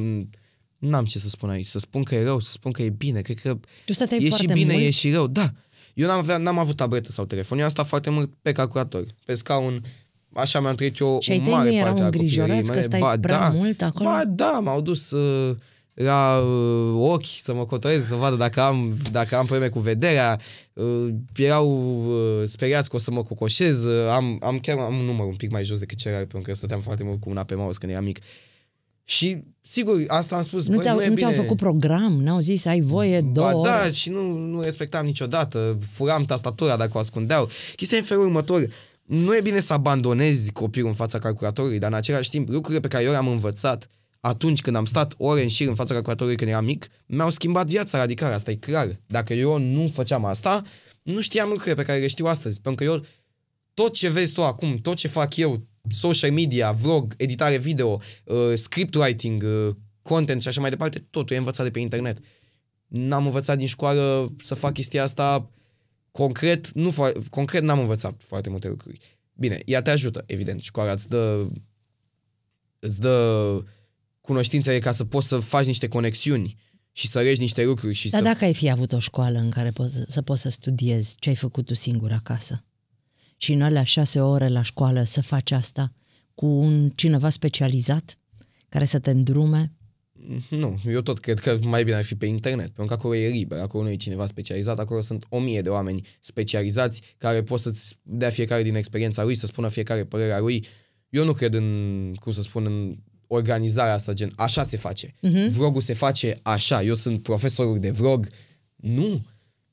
n-am ce să spun aici, să spun că e rău, să spun că e bine, cred că tu e și bine, mult? e și rău, da. Eu n-am, avea, n-am avut tabletă sau telefon, eu am stat foarte mult pe calculator, pe scaun, așa mi-am trăit eu și o mare parte a copilării mele. că stai ba, prea da, mult acolo? Ba da, m-au dus uh, la uh, ochi să mă cotorez, să vadă dacă am, dacă am probleme cu vederea. Uh, erau uh, speriați că o să mă cocoșez. Uh, am, am chiar am un număr un pic mai jos decât celălalt, pentru că stăteam foarte mult cu una pe mouse când eram mic. Uh, și, sigur, asta am spus. Nu, băi, nu, e au făcut program, n-au zis ai voie două da, ori. și nu, nu respectam niciodată. Furam tastatura dacă o ascundeau. Chestia e în felul următor. Nu e bine să abandonezi copilul în fața calculatorului, dar în același timp, lucrurile pe care eu le-am învățat atunci când am stat ore în șir în fața calculatorului când eram mic, mi-au schimbat viața radical, asta e clar. Dacă eu nu făceam asta, nu știam lucrurile pe care le știu astăzi, pentru că eu tot ce vezi tu acum, tot ce fac eu, social media, vlog, editare video, uh, script writing, uh, content și așa mai departe, totul e învățat de pe internet. N-am învățat din școală să fac chestia asta concret, nu fo- concret n-am învățat foarte multe lucruri. Bine, ea te ajută, evident, școala îți dă, îți dă cunoștințele ca să poți să faci niște conexiuni și să regi niște lucruri. Și Dar să... dacă ai fi avut o școală în care poți, să poți să studiezi ce ai făcut tu singur acasă? cină la șase ore la școală să faci asta cu un cineva specializat care să te îndrume? Nu, eu tot cred că mai bine ar fi pe internet, pentru că acolo e liber, acolo nu e cineva specializat, acolo sunt o mie de oameni specializați care pot să-ți dea fiecare din experiența lui, să spună fiecare părerea lui. Eu nu cred în, cum să spun, în organizarea asta, gen, așa se face. Uh-huh. Vrogul se face așa, eu sunt profesorul de vrog. Nu,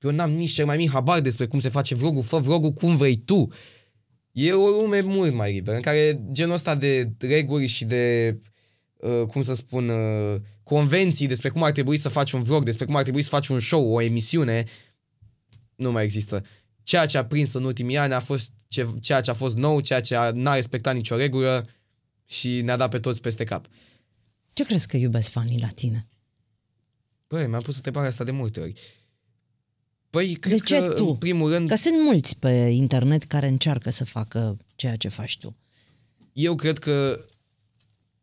eu n-am nici cel mai mic habar despre cum se face vlogul, fă vlogul cum vrei tu. E o lume mult mai liberă, în care genul ăsta de reguli și de, uh, cum să spun, uh, convenții despre cum ar trebui să faci un vlog, despre cum ar trebui să faci un show, o emisiune, nu mai există. Ceea ce a prins în ultimii ani a fost ce, ceea ce a fost nou, ceea ce a, n-a respectat nicio regulă și ne-a dat pe toți peste cap. Ce crezi că iubesc fanii la tine? Băi, mi-am pus întrebarea asta de multe ori. Uh, Păi, cred de ce că, tu? În primul rând... Că sunt mulți pe internet care încearcă să facă ceea ce faci tu. Eu cred că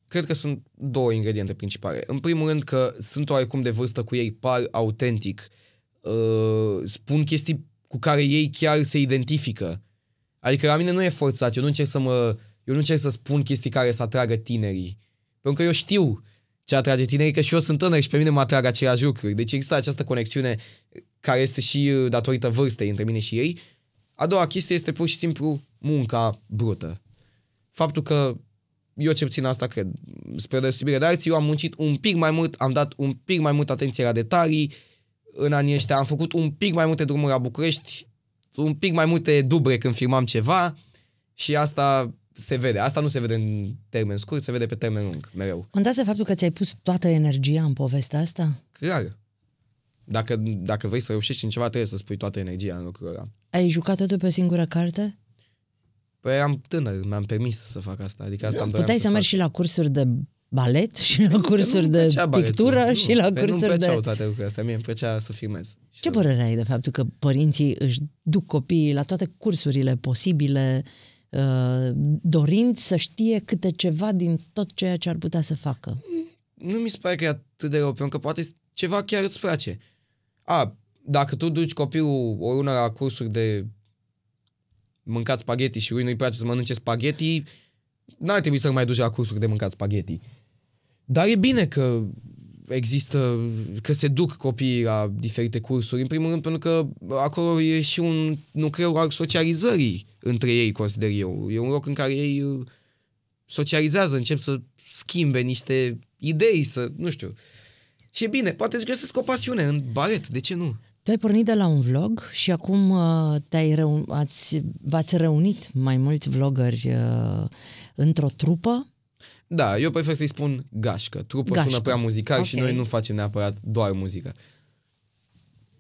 cred că sunt două ingrediente principale. În primul rând că sunt oarecum de vârstă cu ei, par autentic, uh, spun chestii cu care ei chiar se identifică. Adică la mine nu e forțat, eu nu încerc să mă... Eu nu încerc să spun chestii care să atragă tinerii. Pentru că eu știu ce atrage tinerii, că și eu sunt tânăr și pe mine mă atrag aceleași lucruri. Deci există această conexiune care este și uh, datorită vârstei între mine și ei. A doua chestie este pur și simplu munca brută. Faptul că eu ce puțin asta cred, spre deosebire de alții, eu am muncit un pic mai mult, am dat un pic mai mult atenție la detalii în anii ăștia, am făcut un pic mai multe drumuri la București, un pic mai multe dubre când filmam ceva și asta se vede. Asta nu se vede în termen scurt, se vede pe termen lung, mereu. Contează faptul că ți-ai pus toată energia în povestea asta? Clar. Dacă, dacă vrei să reușești în ceva, trebuie să spui toată energia în lucrul ăla. Ai jucat totul pe o singură carte? Păi am tânăr, mi-am permis să fac asta. Adică asta nu, am puteai să, să mergi și la cursuri de balet și la păi cursuri de pictură nu, și la păi nu, cursuri nu de... toate lucrurile astea, mie îmi plăcea să filmez. Ce părere ai de faptul că părinții își duc copiii la toate cursurile posibile Uh, dorind să știe câte ceva din tot ceea ce ar putea să facă. Nu mi se pare că e atât de rău, pentru că poate ceva chiar îți place. A, dacă tu duci copilul o lună la cursuri de mâncat spaghetti și lui nu-i place să mănânce spaghetti, n-ar trebui să-l mai duci la cursuri de mâncat spaghetti. Dar e bine că există, că se duc copiii la diferite cursuri, în primul rând pentru că acolo e și un nucleu al socializării între ei, consider eu. E un loc în care ei uh, socializează, încep să schimbe niște idei, să, nu știu. Și e bine, poate îți găsesc o pasiune în balet, de ce nu? Tu ai pornit de la un vlog și acum uh, te-ai reun- ați, v-ați reunit mai mulți vloggeri uh, într-o trupă da, eu prefer să-i spun gașcă. Trupă gașcă. sună prea muzical okay. și noi nu facem neapărat doar muzică.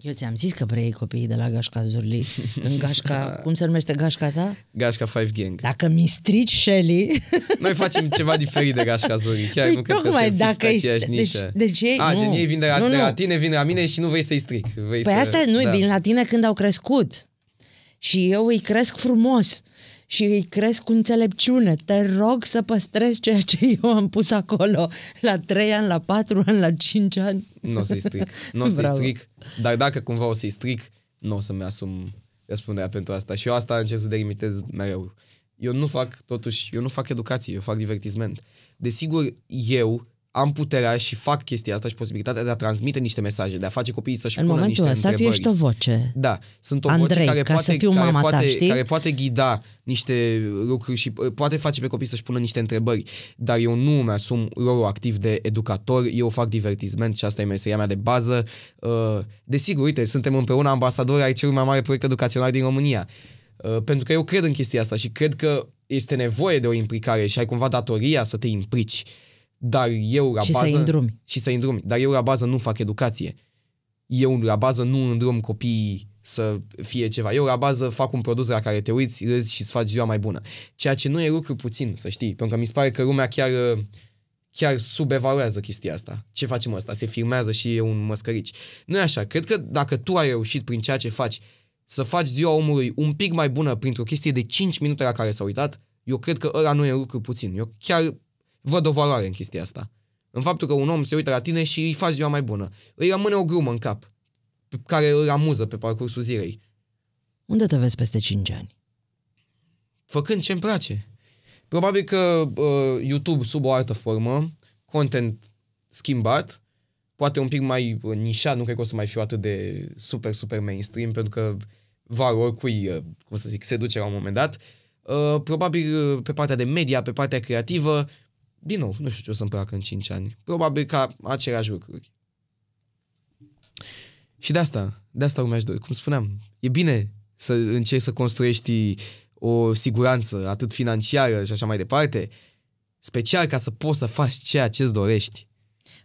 Eu ți-am zis că vrei copiii de la Gașca Zurli în Gașca... cum se numește Gașca ta? Gașca Five Gang. Dacă mi strici Shelly... Noi facem ceva diferit de Gașca Zurli. Chiar păi nu cred că suntem fiți aceeași deci, nișă. Deci ei... A, nu, gen, ei vin de la, nu, nu. de la tine, vin la mine și nu vrei să-i stric. Vrei păi să, asta nu, da. bine la tine când au crescut. Și eu îi cresc frumos și îi cresc cu înțelepciune. Te rog să păstrezi ceea ce eu am pus acolo la 3 ani, la 4 ani, la 5 ani. Nu o să-i stric. Nu o să-i stric. Dar dacă cumva o să-i stric, nu o să-mi asum răspunderea pentru asta. Și eu asta încerc să delimitez mereu. Eu nu fac, totuși, eu nu fac educație, eu fac divertisment. Desigur, eu am puterea și fac chestia asta și posibilitatea de a transmite niște mesaje, de a face copiii să-și pună niște ăsta, întrebări. În momentul ăsta tu ești o voce. Da, sunt o Andrei, voce care, poate, să fiu care, poate, ta, știi? care poate ghida niște lucruri și uh, poate face pe copii să-și pună niște întrebări, dar eu nu îmi asum rolul activ de educator, eu fac divertisment și asta e meseria mea de bază. Uh, desigur, uite, suntem împreună ambasadori ai celui mai mare proiect educațional din România. Uh, pentru că eu cred în chestia asta și cred că este nevoie de o implicare și ai cumva datoria să te implici. Dar eu la și bază... Să îndrumi. Și să îndrumi. Dar eu la bază nu fac educație. Eu la bază nu îndrum copiii să fie ceva. Eu la bază fac un produs la care te uiți, râzi și îți faci ziua mai bună. Ceea ce nu e lucru puțin, să știi. Pentru că mi se pare că lumea chiar chiar subevaluează chestia asta. Ce facem asta? Se filmează și e un măscărici. Nu e așa. Cred că dacă tu ai reușit prin ceea ce faci să faci ziua omului un pic mai bună printr-o chestie de 5 minute la care s-a uitat, eu cred că ăla nu e lucru puțin. Eu chiar văd o valoare în chestia asta. În faptul că un om se uită la tine și îi faci ziua mai bună. Îi rămâne o grumă în cap, pe care îl amuză pe parcursul zilei. Unde te vezi peste 5 ani? Făcând ce-mi place. Probabil că uh, YouTube sub o altă formă, content schimbat, poate un pic mai nișat, nu cred că o să mai fiu atât de super, super mainstream, pentru că varul oricui, uh, cum să zic, se duce la un moment dat. Uh, probabil uh, pe partea de media, pe partea creativă, din nou, nu știu ce o să-mi placă în 5 ani. Probabil ca aceleași lucruri. Și de asta, de asta urmează doi. Cum spuneam, e bine să încerci să construiești o siguranță, atât financiară și așa mai departe, special ca să poți să faci ceea ce îți dorești.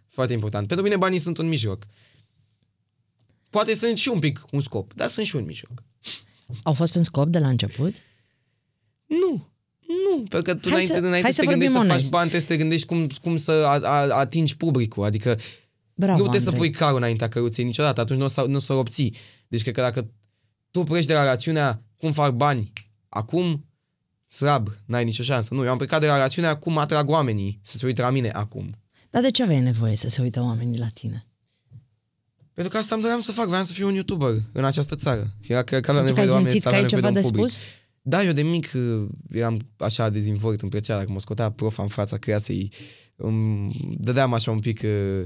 Foarte important. Pentru mine banii sunt un mijloc. Poate sunt și un pic un scop, dar sunt și un mijloc. Au fost un scop de la început? Nu. Nu, pentru că tu hai înainte, să, înainte hai să te gândești onest. să faci bani, trebuie să te gândești cum, cum să a, a, atingi publicul. Adică Bravo, nu te să pui carul înaintea căruței niciodată, atunci nu o să, nu o să obții. Deci cred că dacă tu pleci de la rațiunea cum fac bani acum, slab, n-ai nicio șansă. Nu, eu am plecat de la rațiunea cum atrag oamenii să se uite la mine acum. Dar de ce aveai nevoie să se uite oamenii la tine? Pentru că asta îmi doream să fac, vreau să fiu un YouTuber în această țară. Era că, că aveam nevoie de oameni să aveam nevoie de un public. Spus? Da, eu de mic uh, eram așa dezinvolt, îmi plăcea dacă mă scotea profa în fața clasei, îmi dădeam așa un pic uh,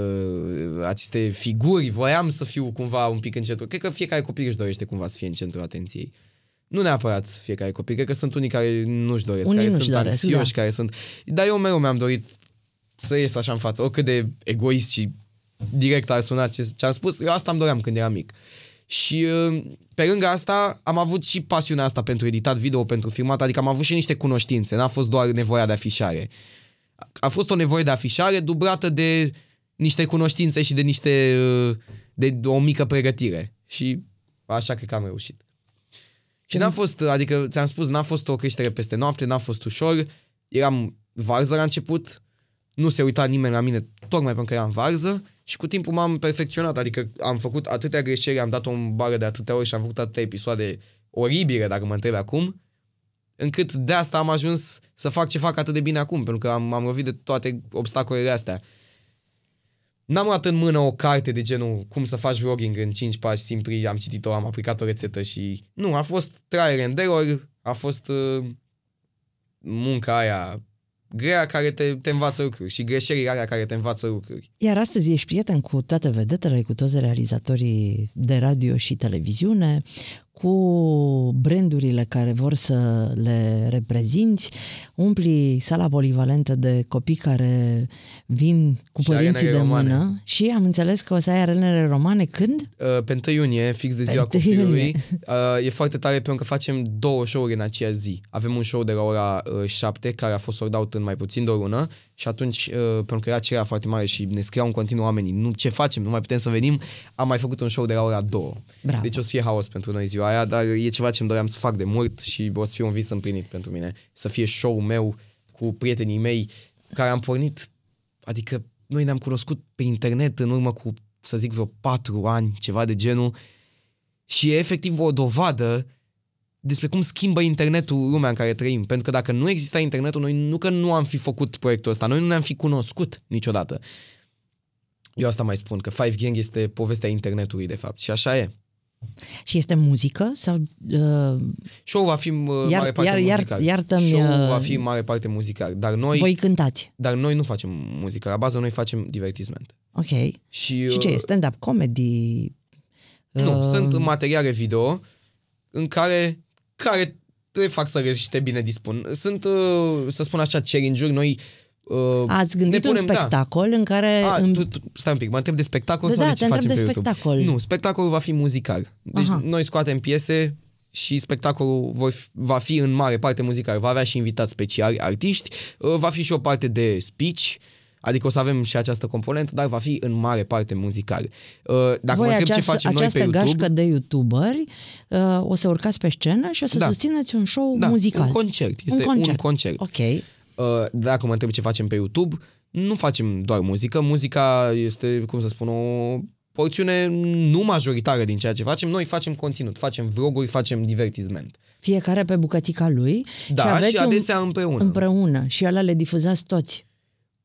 uh, aceste figuri, voiam să fiu cumva un pic în centru. Cred că fiecare copil își dorește cumva să fie în centrul atenției. Nu neapărat fiecare copil, cred că sunt unii care nu-și doresc, unii care nu-și sunt doresc, anxioși, da. care sunt... Dar eu mereu mi-am dorit să ies așa în față, oricât de egoist și direct ar suna ce, ce am spus, eu asta îmi doream când eram mic. Uh, și uh, pe lângă asta am avut și pasiunea asta pentru editat video, pentru filmat, adică am avut și niște cunoștințe, n-a fost doar nevoia de afișare. A fost o nevoie de afișare dublată de niște cunoștințe și de niște uh, de o mică pregătire. Și așa cred că am reușit. Și n-a fost, adică ți-am spus, n-a fost o creștere peste noapte, n-a fost ușor. Eram varză la început, nu se uita nimeni la mine tocmai pentru că eram varză și cu timpul m-am perfecționat, adică am făcut atâtea greșeli, am dat o în bară de atâtea ori și am făcut atâtea episoade oribile, dacă mă întrebi acum, încât de asta am ajuns să fac ce fac atât de bine acum, pentru că am, am lovit de toate obstacolele astea. N-am luat în mână o carte de genul cum să faci vlogging în 5 pași simpli, am citit-o, am aplicat o rețetă și... Nu, a fost trial and error, a fost uh, munca aia grea care te, te învață lucruri și greșelile alea care te învață lucruri. Iar astăzi ești prieten cu toate vedetele, cu toți realizatorii de radio și televiziune, cu brandurile care vor să le reprezinți, umpli sala polivalentă de copii care vin cu și părinții de romane. mână și am înțeles că o să ai arenele romane când? Uh, pe 1 iunie, fix de ziua pe copilului. Uh, e foarte tare pentru că facem două show-uri în aceea zi. Avem un show de la ora uh, 7 care a fost sold out în mai puțin de o lună și atunci, uh, pentru că era cererea foarte mare și ne scriau în continuu oamenii, nu ce facem, nu mai putem să venim, am mai făcut un show de la ora 2. Bravo. Deci o să fie haos pentru noi ziua aia, dar e ceva ce îmi doream să fac de mult și o să fie un vis împlinit pentru mine. Să fie show meu cu prietenii mei care am pornit, adică noi ne-am cunoscut pe internet în urmă cu, să zic, vreo patru ani, ceva de genul și e efectiv o dovadă despre cum schimbă internetul lumea în care trăim. Pentru că dacă nu exista internetul, noi nu că nu am fi făcut proiectul ăsta, noi nu ne-am fi cunoscut niciodată. Eu asta mai spun, că Five Gang este povestea internetului, de fapt, și așa e. Și este muzică? sau uh... Show va fi uh, iar, mare parte iar, muzical. Iar, Show uh... va fi mare parte muzical. Dar noi, Voi cântați. Dar noi nu facem muzică. La bază noi facem divertisment. Ok. Și, și ce e? Uh, stand-up, comedy? Nu, sunt uh, materiale video în care care te fac să râzi și te bine dispun. Sunt, uh, să spun așa, challenge-uri. Noi Uh, Ați gândit punem, un da. spectacol da. în care... A, în... Tu, tu, stai un pic, mă întreb de spectacol da, sau da, de ce facem de pe spectacol. YouTube? Nu, spectacolul va fi muzical. Deci Aha. noi scoatem piese și spectacolul vor, va fi în mare parte muzical. Va avea și invitați speciali, artiști, uh, va fi și o parte de speech, uh, Adică o să avem și această componentă, dar va fi în mare parte muzical. Uh, dacă Voi mă întreb ce facem noi pe YouTube... gașcă de youtuberi uh, o să urcați pe scenă și o să da. susțineți un show da, muzical. un concert. Este un concert. Un concert. Ok. Uh, dacă mă întreb ce facem pe YouTube, nu facem doar muzică. Muzica este, cum să spun, o porțiune nu majoritară din ceea ce facem. Noi facem conținut, facem vloguri, facem divertisment. Fiecare pe bucățica lui. Da, și, și adesea împreună. Împreună. Și alea le difuzați toți.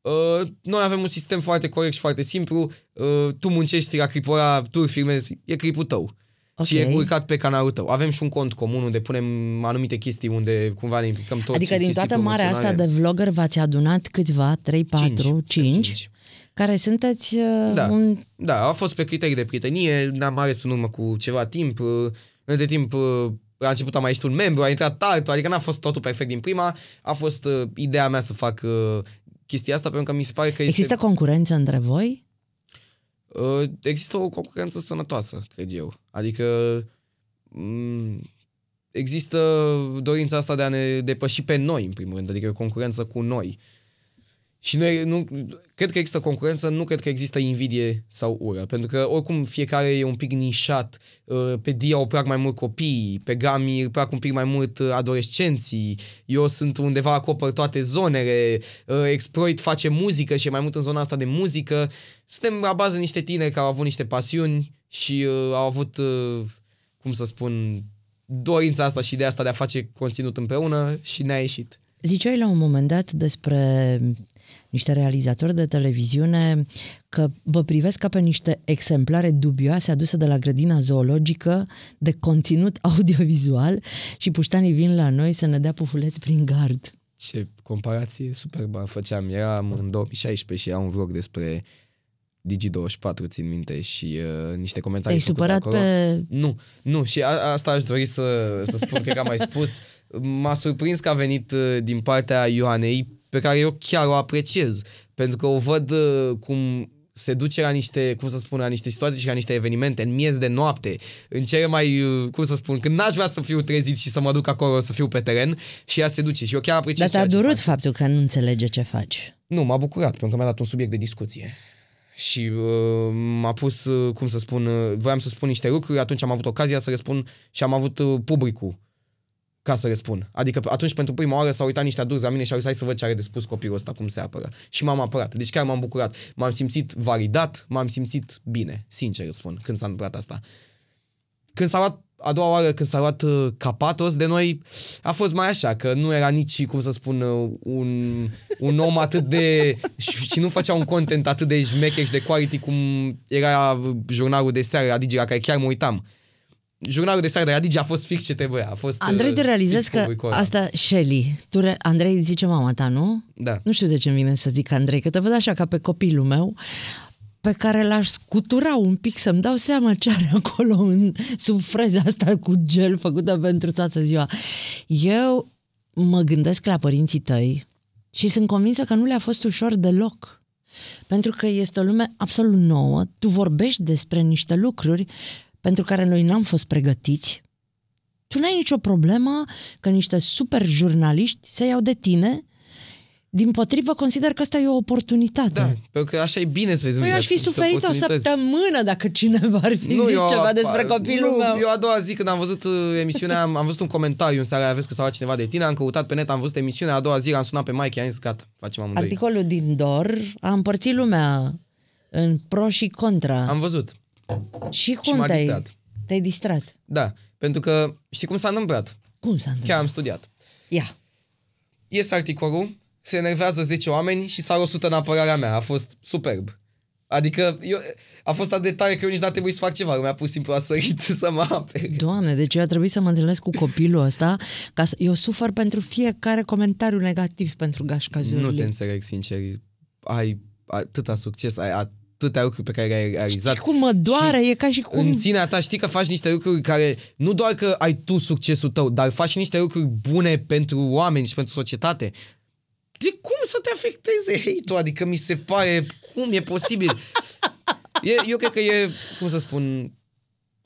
Uh, noi avem un sistem foarte corect și foarte simplu. Uh, tu muncești la cripora, tu filmezi, e clipul tău. Okay. Și e urcat pe canalul tău. Avem și un cont comun unde punem anumite chestii, unde cumva ne implicăm toți. Adică din toată marea asta de vlogger v-ați adunat câțiva, 3, 4, 5, 5 care sunteți uh, da, un... Da, a fost pe criterii de prietenie, ne-am ales în urmă cu ceva timp. de uh, timp la uh, început am mai ieșit un membru, a intrat tartul, adică n-a fost totul perfect din prima, a fost uh, ideea mea să fac uh, chestia asta pentru că mi se pare că... Există este... concurență între voi? Uh, există o concurență sănătoasă, cred eu. Adică um, există dorința asta de a ne depăși pe noi, în primul rând, adică concurență cu noi. Uh, și noi nu, cred că există concurență, nu cred că există invidie sau ură, pentru că oricum fiecare e un pic nișat, uh, pe Dia o plac mai mult copiii, pe Gami îl plac un pic mai mult uh, adolescenții, eu sunt undeva acopăr toate zonele, uh, Exploit face muzică și e mai mult în zona asta de muzică, suntem la bază niște tineri care au avut niște pasiuni și au avut, cum să spun, dorința asta și ideea asta de a face conținut împreună și ne-a ieșit. Ziceai la un moment dat despre niște realizatori de televiziune că vă privesc ca pe niște exemplare dubioase aduse de la grădina zoologică de conținut audiovizual și puștanii vin la noi să ne dea pufuleți prin gard. Ce comparație superbă făceam. Eram în 2016 și era un vlog despre Digi24, țin minte, și uh, niște comentarii Te-ai supărat acolo. pe... Nu, nu, și a, asta aș dori să, să spun, cred că am mai spus. M-a surprins că a venit uh, din partea Ioanei pe care eu chiar o apreciez, pentru că o văd uh, cum se duce la niște, cum să spun, la niște situații și la niște evenimente, în miez de noapte, în cele mai, uh, cum să spun, când n-aș vrea să fiu trezit și să mă duc acolo să fiu pe teren și ea se duce și eu chiar apreciez Dar te-a durut faptul că nu înțelege ce faci. Nu, m-a bucurat, pentru că mi-a dat un subiect de discuție și uh, m-a pus, uh, cum să spun, uh, voiam să spun niște lucruri, atunci am avut ocazia să răspund și am avut uh, publicul ca să răspund. Adică atunci pentru prima oară s-au uitat niște adulți la mine și au zis hai să văd ce are de spus copilul ăsta, cum se apără. Și m-am apărat. Deci chiar m-am bucurat. M-am simțit validat, m-am simțit bine, sincer spun, când s-a întâmplat asta. Când s-a luat a doua oară când s-a luat uh, Capatos de noi, a fost mai așa, că nu era nici, cum să spun, uh, un, un om atât de... Și, și nu făcea un content atât de șmecher și de quality cum era uh, jurnalul de seară la Digira, care chiar mă uitam jurnalul de seară de la a fost fix ce trebuia. A fost, Andrei, uh, te realizezi că asta, Shelly, tu, re... Andrei zice mama ta, nu? Da. Nu știu de ce îmi vine să zic Andrei, că te văd așa ca pe copilul meu pe care l-aș scutura un pic să-mi dau seama ce are acolo în, sub freza asta cu gel făcută pentru toată ziua. Eu mă gândesc la părinții tăi și sunt convinsă că nu le-a fost ușor deloc. Pentru că este o lume absolut nouă, tu vorbești despre niște lucruri pentru care noi n-am fost pregătiți, tu n-ai nicio problemă că niște super jurnaliști se iau de tine din potrivă, consider că asta e o oportunitate. Da, pentru că așa e bine să vezi. Păi eu aș fi suferit o săptămână dacă cineva ar fi nu, zis eu, ceva despre copilul nu, meu. Eu a doua zi când am văzut uh, emisiunea, am, am văzut un comentariu în seara, vezi că s-a luat cineva de tine, am căutat pe net, am văzut emisiunea, a doua zi am sunat pe Mike, am zis gata, facem amândoi. Articolul din DOR a împărțit lumea în pro și contra. Am văzut. Și cum și te-ai, distrat. te-ai distrat? Da, pentru că știi cum s-a întâmplat? Cum s-a întâmplat? Chiar am studiat. Ia. Este articolul, se enervează 10 oameni și s-a s-a 100 în apărarea mea. A fost superb. Adică eu, a fost atât de tare că eu nici n-a trebuit să fac ceva, mi-a pus simplu a sărit să mă apere. Doamne, deci eu a trebuit să mă întâlnesc cu copilul ăsta, ca să, eu sufăr pentru fiecare comentariu negativ pentru Gașca Nu te înțeleg, sincer, ai atâta succes, ai atâtea lucruri pe care le-ai realizat. Știi cum mă doare, și e ca și cum... În sinea ta știi că faci niște lucruri care, nu doar că ai tu succesul tău, dar faci niște lucruri bune pentru oameni și pentru societate. De cum să te afecteze hate-ul? Adică mi se pare, cum e posibil? E, eu cred că e, cum să spun,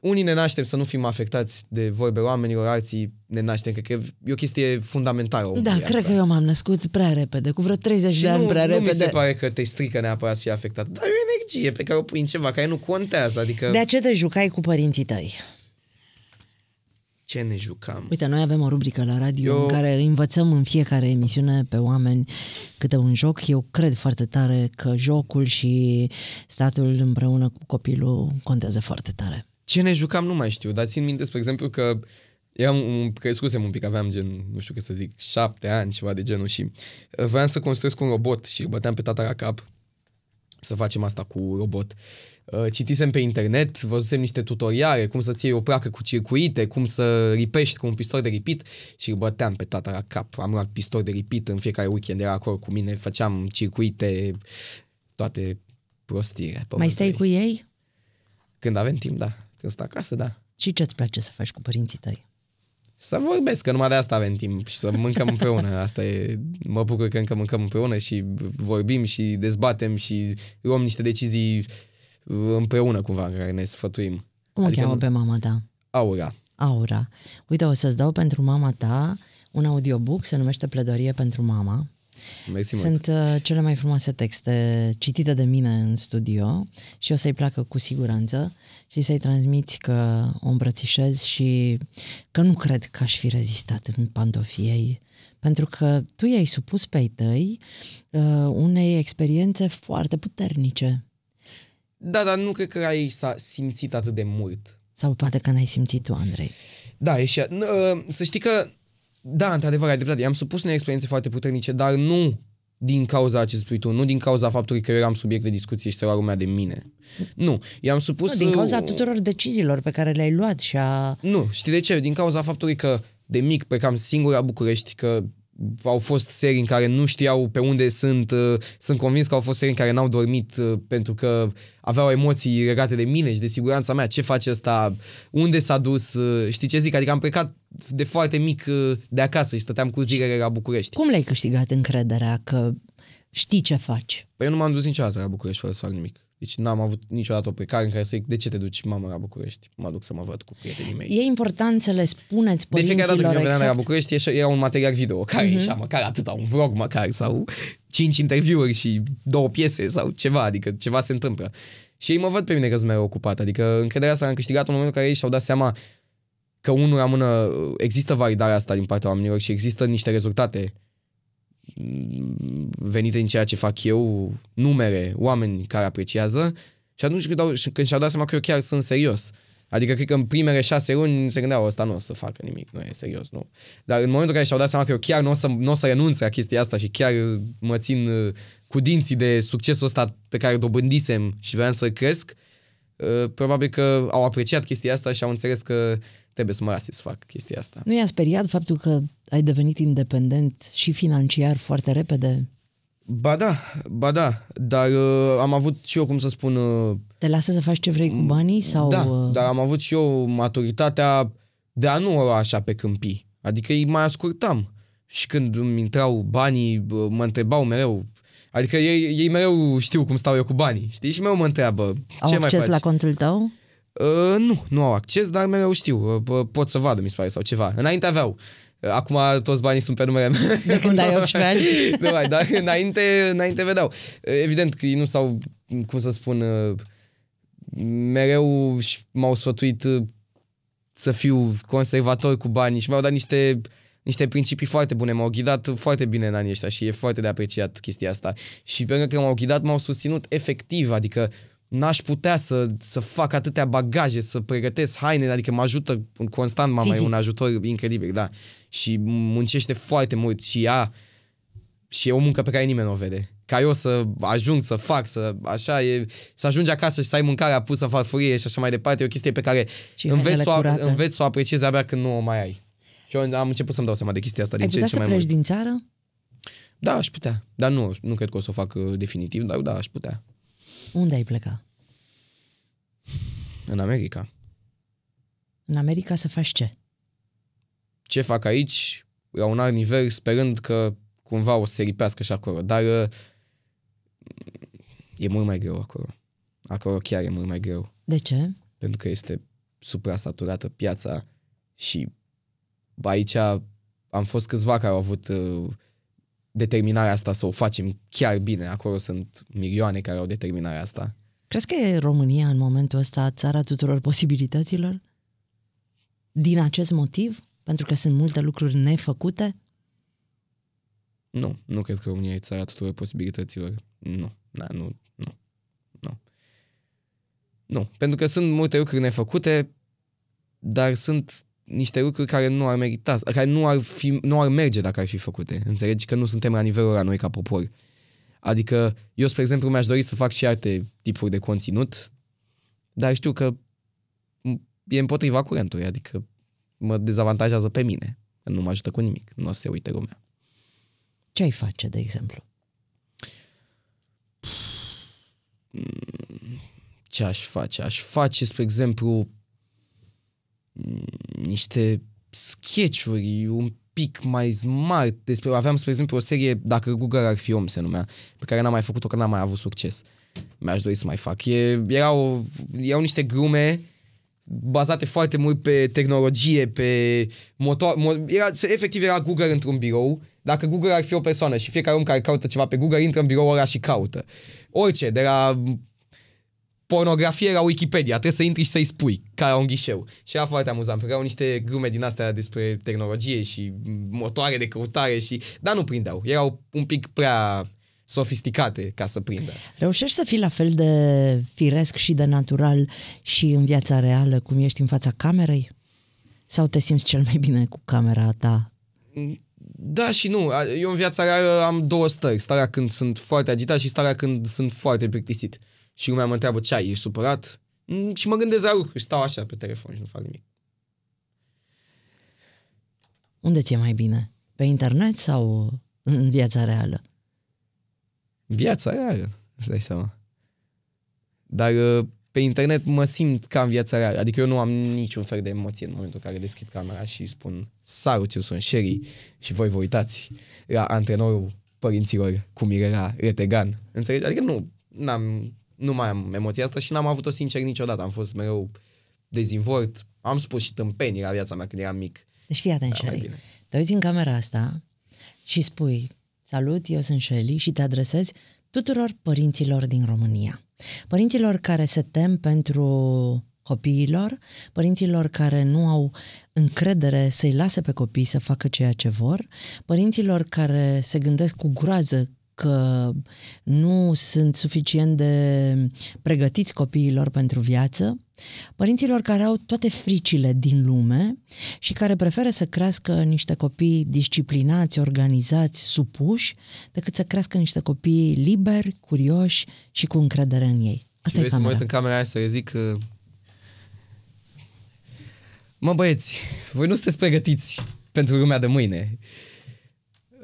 unii ne naștem să nu fim afectați de vorbe oamenilor, alții ne naștem. Cred că e o chestie fundamentală. Da, cred asta. că eu m-am născut prea repede, cu vreo 30 și de nu, ani prea nu repede. nu mi se pare că te strică neapărat să fii afectat, dar e o energie pe care o pui în ceva care nu contează. Adică... De ce te jucai cu părinții tăi? ce ne jucam. Uite, noi avem o rubrică la radio eu... în care învățăm în fiecare emisiune pe oameni câte un joc. Eu cred foarte tare că jocul și statul împreună cu copilul contează foarte tare ce ne jucam nu mai știu, dar țin minte, spre exemplu, că eram crescusem un pic, aveam gen, nu știu cât să zic, șapte ani, ceva de genul și uh, voiam să construiesc un robot și băteam pe tata la cap să facem asta cu robot. Uh, citisem pe internet, văzusem niște tutoriale, cum să iei o placă cu circuite, cum să ripești cu un pistol de ripit și îl băteam pe tata la cap. Am luat pistol de ripit în fiecare weekend, era acolo cu mine, făceam circuite, toate prostire. Mai stai cu ei? Când avem timp, da. Când stai acasă, da. Și ce îți place să faci cu părinții tăi? Să vorbesc, că numai de asta avem timp și să mâncăm împreună. Asta e, mă bucur că încă mâncăm împreună și vorbim și dezbatem și luăm niște decizii uh, împreună cumva în care ne sfătuim. Cum adică, o cheamă pe mama ta? Aura. Aura. Uite, o să-ți dau pentru mama ta un audiobook, se numește Pledorie pentru mama Mersi Sunt mult. Uh, cele mai frumoase texte citite de mine în studio și o să-i placă cu siguranță și să-i transmiți că o îmbrățișez și că nu cred că aș fi rezistat în pantofiei pentru că tu i-ai supus pe ei tăi uh, unei experiențe foarte puternice. Da, dar nu cred că ai s-a simțit atât de mult. Sau poate că n-ai simțit tu, Andrei. Da, e și... Uh, să știi că da, într-adevăr, ai dreptate. I-am supus unei experiențe foarte puternice, dar nu din cauza acestui tu, nu din cauza faptului că eu eram subiect de discuție și se lua lumea de mine. Nu, i-am supus... Nu, din cauza tuturor deciziilor pe care le-ai luat și a... Nu, știi de ce? Din cauza faptului că de mic plecam singur la București, că au fost serii în care nu știau pe unde sunt. Uh, sunt convins că au fost serii în care n-au dormit uh, pentru că aveau emoții legate de mine și de siguranța mea. Ce face ăsta? Unde s-a dus? Uh, știi ce zic? Adică am plecat de foarte mic de acasă și stăteam cu zilele la București. Cum le-ai câștigat încrederea că știi ce faci? Păi eu nu m-am dus niciodată la București fără să fac nimic. Deci n-am avut niciodată o plecare în care să zic, de ce te duci, mamă, la București? Mă duc să mă văd cu prietenii mei. E important să le spuneți părinților. De fiecare dată când exact. la București, era un material video, care uh-huh. ieșea măcar atâta, un vlog măcar, sau cinci interviuri și două piese sau ceva, adică ceva se întâmplă. Și ei mă văd pe mine că sunt mai ocupat, adică încrederea asta am câștigat în momentul în care ei și-au dat seama că unul la mână există validarea asta din partea oamenilor și există niște rezultate venite din ceea ce fac eu, numere, oameni care apreciază și atunci când, când și-au dat seama că eu chiar sunt serios. Adică cred că în primele șase luni se gândeau, ăsta nu o să facă nimic, nu e serios, nu. Dar în momentul în care și-au dat seama că eu chiar nu o să, n-o să renunț la chestia asta și chiar mă țin uh, cu dinții de succesul ăsta pe care dobândisem și vreau să cresc, uh, probabil că au apreciat chestia asta și au înțeles că trebuie să mă lase să fac chestia asta. Nu i-a speriat faptul că ai devenit independent și financiar foarte repede? Ba da, ba da, dar uh, am avut și eu, cum să spun... Uh, Te lasă să faci ce vrei cu banii? sau? Da, uh... dar am avut și eu maturitatea de a nu o așa pe câmpii. Adică îi mai ascultam. Și când îmi intrau banii, mă întrebau mereu. Adică ei, ei mereu știu cum stau eu cu banii, știi? Și mereu mă întreabă, Au ce mai faci? la contul tău? Uh, nu, nu au acces, dar mereu știu, ă, pot să vadă, mi se pare, sau ceva. Înainte aveau. Ă, acum toți banii sunt pe numele meu. De când ai 18 ani. Nu mai, dar înainte, înainte vedeau. Evident că ei nu s-au, cum să spun, mereu m-au sfătuit să fiu conservator cu banii și mi-au dat niște niște principii foarte bune, m-au ghidat foarte bine în anii ăștia și e foarte de apreciat chestia asta. Și pentru că m-au ghidat, m-au susținut efectiv, adică uh, n-aș putea să, să fac atâtea bagaje, să pregătesc haine, adică mă ajută constant mama, Fizic. e un ajutor incredibil, da. Și muncește foarte mult și ea și e o muncă pe care nimeni nu o vede. Ca eu să ajung, să fac, să așa e, să ajungi acasă și să ai mâncarea pusă în farfurie și așa mai departe, e o chestie pe care înveți să, o, înveți să o apreciezi abia când nu o mai ai. Și eu am început să-mi dau seama de chestia asta din ai ce, putea ce mai mult. din țară? Da, aș putea. Dar nu, nu cred că o să o fac uh, definitiv, dar da, aș putea. Unde ai pleca? În America. În America să faci ce? Ce fac aici, la un alt nivel, sperând că cumva o să se ripească și acolo. Dar uh, e mult mai greu acolo. Acolo chiar e mult mai greu. De ce? Pentru că este supra saturată piața și aici am fost câțiva care au avut uh, determinarea asta să o facem chiar bine. Acolo sunt milioane care au determinarea asta. Crezi că e România în momentul ăsta țara tuturor posibilităților? Din acest motiv? Pentru că sunt multe lucruri nefăcute? Nu, nu cred că România e țara tuturor posibilităților. Nu, da, nu, nu, nu. Nu, pentru că sunt multe lucruri nefăcute, dar sunt niște lucruri care nu ar merita, care nu ar, fi, nu ar merge dacă ar fi făcute. Înțelegi că nu suntem la nivelul ăla noi ca popor. Adică eu, spre exemplu, mi-aș dori să fac și alte tipuri de conținut, dar știu că e împotriva curentului, adică mă dezavantajează pe mine. Nu mă ajută cu nimic, nu o să se uite lumea. Ce ai face, de exemplu? Hmm, ce aș face? Aș face, spre exemplu, Mm, niște sketch-uri un pic mai smart despre, aveam, spre exemplu, o serie, dacă Google ar fi om se numea, pe care n-am mai făcut-o, că n-am mai avut succes. Mi-aș dori să mai fac. E, erau, erau niște grume bazate foarte mult pe tehnologie, pe motor, mo, era, efectiv era Google într-un birou, dacă Google ar fi o persoană și fiecare om care caută ceva pe Google intră în birou ăla și caută. Orice, de la pornografie la Wikipedia, trebuie să intri și să-i spui ca la un ghișeu. Și era foarte amuzant, pentru că erau niște glume din astea despre tehnologie și motoare de căutare și... Dar nu prindeau, erau un pic prea sofisticate ca să prindă. Reușești să fii la fel de firesc și de natural și în viața reală cum ești în fața camerei? Sau te simți cel mai bine cu camera ta? Da și nu. Eu în viața reală am două stări. Starea când sunt foarte agitat și starea când sunt foarte plictisit. Uh, și lumea mă întreabă ce ai, ești supărat? Mm, și mă gândesc la lucruri, stau așa pe telefon și nu fac nimic. Unde ți-e mai bine? Pe internet sau în viața reală? Viața reală, îți dai seama. Dar uh, pe internet mă simt ca în viața reală. Adică eu nu am niciun fel de emoție în momentul în care deschid camera și spun salut, eu sunt Sherry și voi vă uitați la antrenorul părinților cum era Retegan. Înțelegi? Adică nu, n-am nu mai am emoția asta și n-am avut-o sincer niciodată. Am fost mereu dezinvolt, am spus și tâmpenii la viața mea când eram mic. Deci fii atent, Shelly. Te uiți în camera asta și spui, salut, eu sunt Shelly și te adresezi tuturor părinților din România. Părinților care se tem pentru copiilor, părinților care nu au încredere să-i lase pe copii să facă ceea ce vor, părinților care se gândesc cu groază că nu sunt suficient de pregătiți copiilor pentru viață, părinților care au toate fricile din lume și care preferă să crească niște copii disciplinați, organizați, supuși, decât să crească niște copii liberi, curioși și cu încredere în ei. Asta și e camera. să mă uit în camera aia să zic că... Mă băieți, voi nu sunteți pregătiți pentru lumea de mâine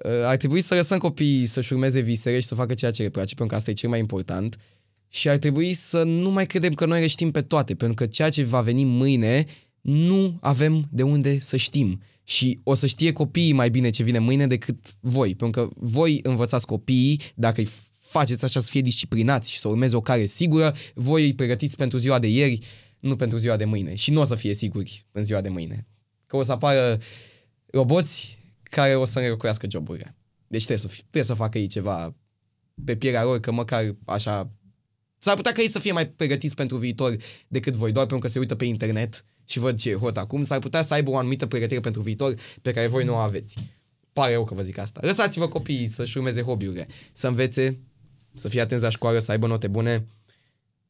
ar trebui să lăsăm copiii să-și urmeze visele și să facă ceea ce le place, pentru că asta e cel mai important. Și ar trebui să nu mai credem că noi le știm pe toate, pentru că ceea ce va veni mâine nu avem de unde să știm. Și o să știe copiii mai bine ce vine mâine decât voi, pentru că voi învățați copiii, dacă îi faceți așa să fie disciplinați și să urmeze o care sigură, voi îi pregătiți pentru ziua de ieri, nu pentru ziua de mâine. Și nu o să fie siguri în ziua de mâine. Că o să apară roboți care o să înlocuiască joburile. Deci trebuie să, trebuie să facă ei ceva pe pielea lor, că măcar așa... S-ar putea ca ei să fie mai pregătiți pentru viitor decât voi, doar pentru că se uită pe internet și văd ce e hot acum, s-ar putea să aibă o anumită pregătire pentru viitor pe care voi nu o aveți. Pare eu că vă zic asta. Lăsați-vă copiii să-și urmeze hobby-urile, să învețe, să fie atenți la școală, să aibă note bune,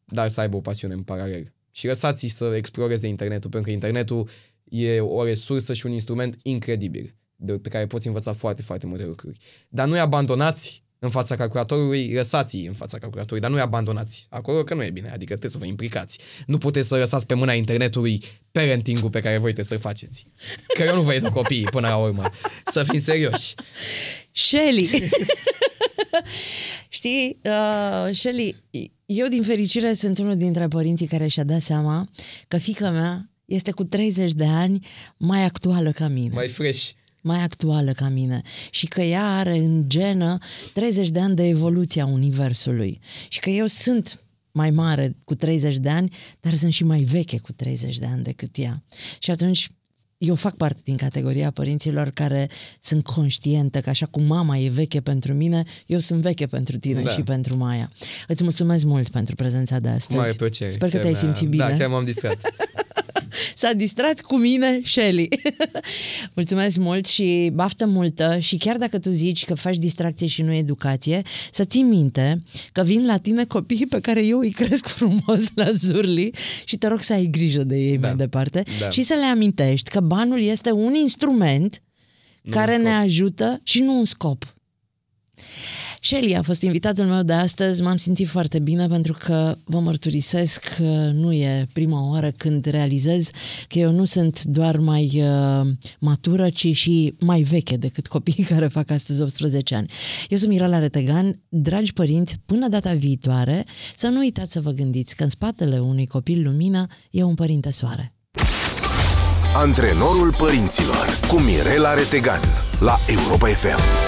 dar să aibă o pasiune în paralel. Și lăsați-i să exploreze internetul, pentru că internetul e o resursă și un instrument incredibil de, pe care poți învăța foarte, foarte multe lucruri. Dar nu-i abandonați în fața calculatorului, lăsați în fața calculatorului, dar nu-i abandonați acolo, că nu e bine, adică trebuie să vă implicați. Nu puteți să lăsați pe mâna internetului parenting-ul pe care voi trebuie să-l faceți. Că eu nu vă educ copiii până la urmă. Să fim serioși. Shelly! Știi, uh, Shelly, eu din fericire sunt unul dintre părinții care și-a dat seama că fica mea este cu 30 de ani mai actuală ca mine. Mai fresh mai actuală ca mine și că ea are în genă 30 de ani de evoluție a Universului și că eu sunt mai mare cu 30 de ani, dar sunt și mai veche cu 30 de ani decât ea. Și atunci eu fac parte din categoria părinților care sunt conștientă că așa cum mama e veche pentru mine, eu sunt veche pentru tine da. și pentru Maia. Îți mulțumesc mult pentru prezența de astăzi. Mai Sper că te-ai simțit da, bine. Da, chiar m-am distrat. S-a distrat cu mine Shelly. Mulțumesc mult și baftă multă și chiar dacă tu zici că faci distracție și nu educație, să ții minte că vin la tine copiii pe care eu îi cresc frumos la Zurli și te rog să ai grijă de ei da. mai departe da. și să le amintești că banul este un instrument nu care ne ajută și nu un scop. Shelly a fost invitatul meu de astăzi. M-am simțit foarte bine pentru că vă mărturisesc că nu e prima oară când realizez că eu nu sunt doar mai uh, matură, ci și mai veche decât copiii care fac astăzi 18 ani. Eu sunt Mirala Retegan. Dragi părinți, până data viitoare, să nu uitați să vă gândiți că în spatele unui copil lumină e un părinte soare. Antrenorul părinților cu Mirela Retegan la Europa FM.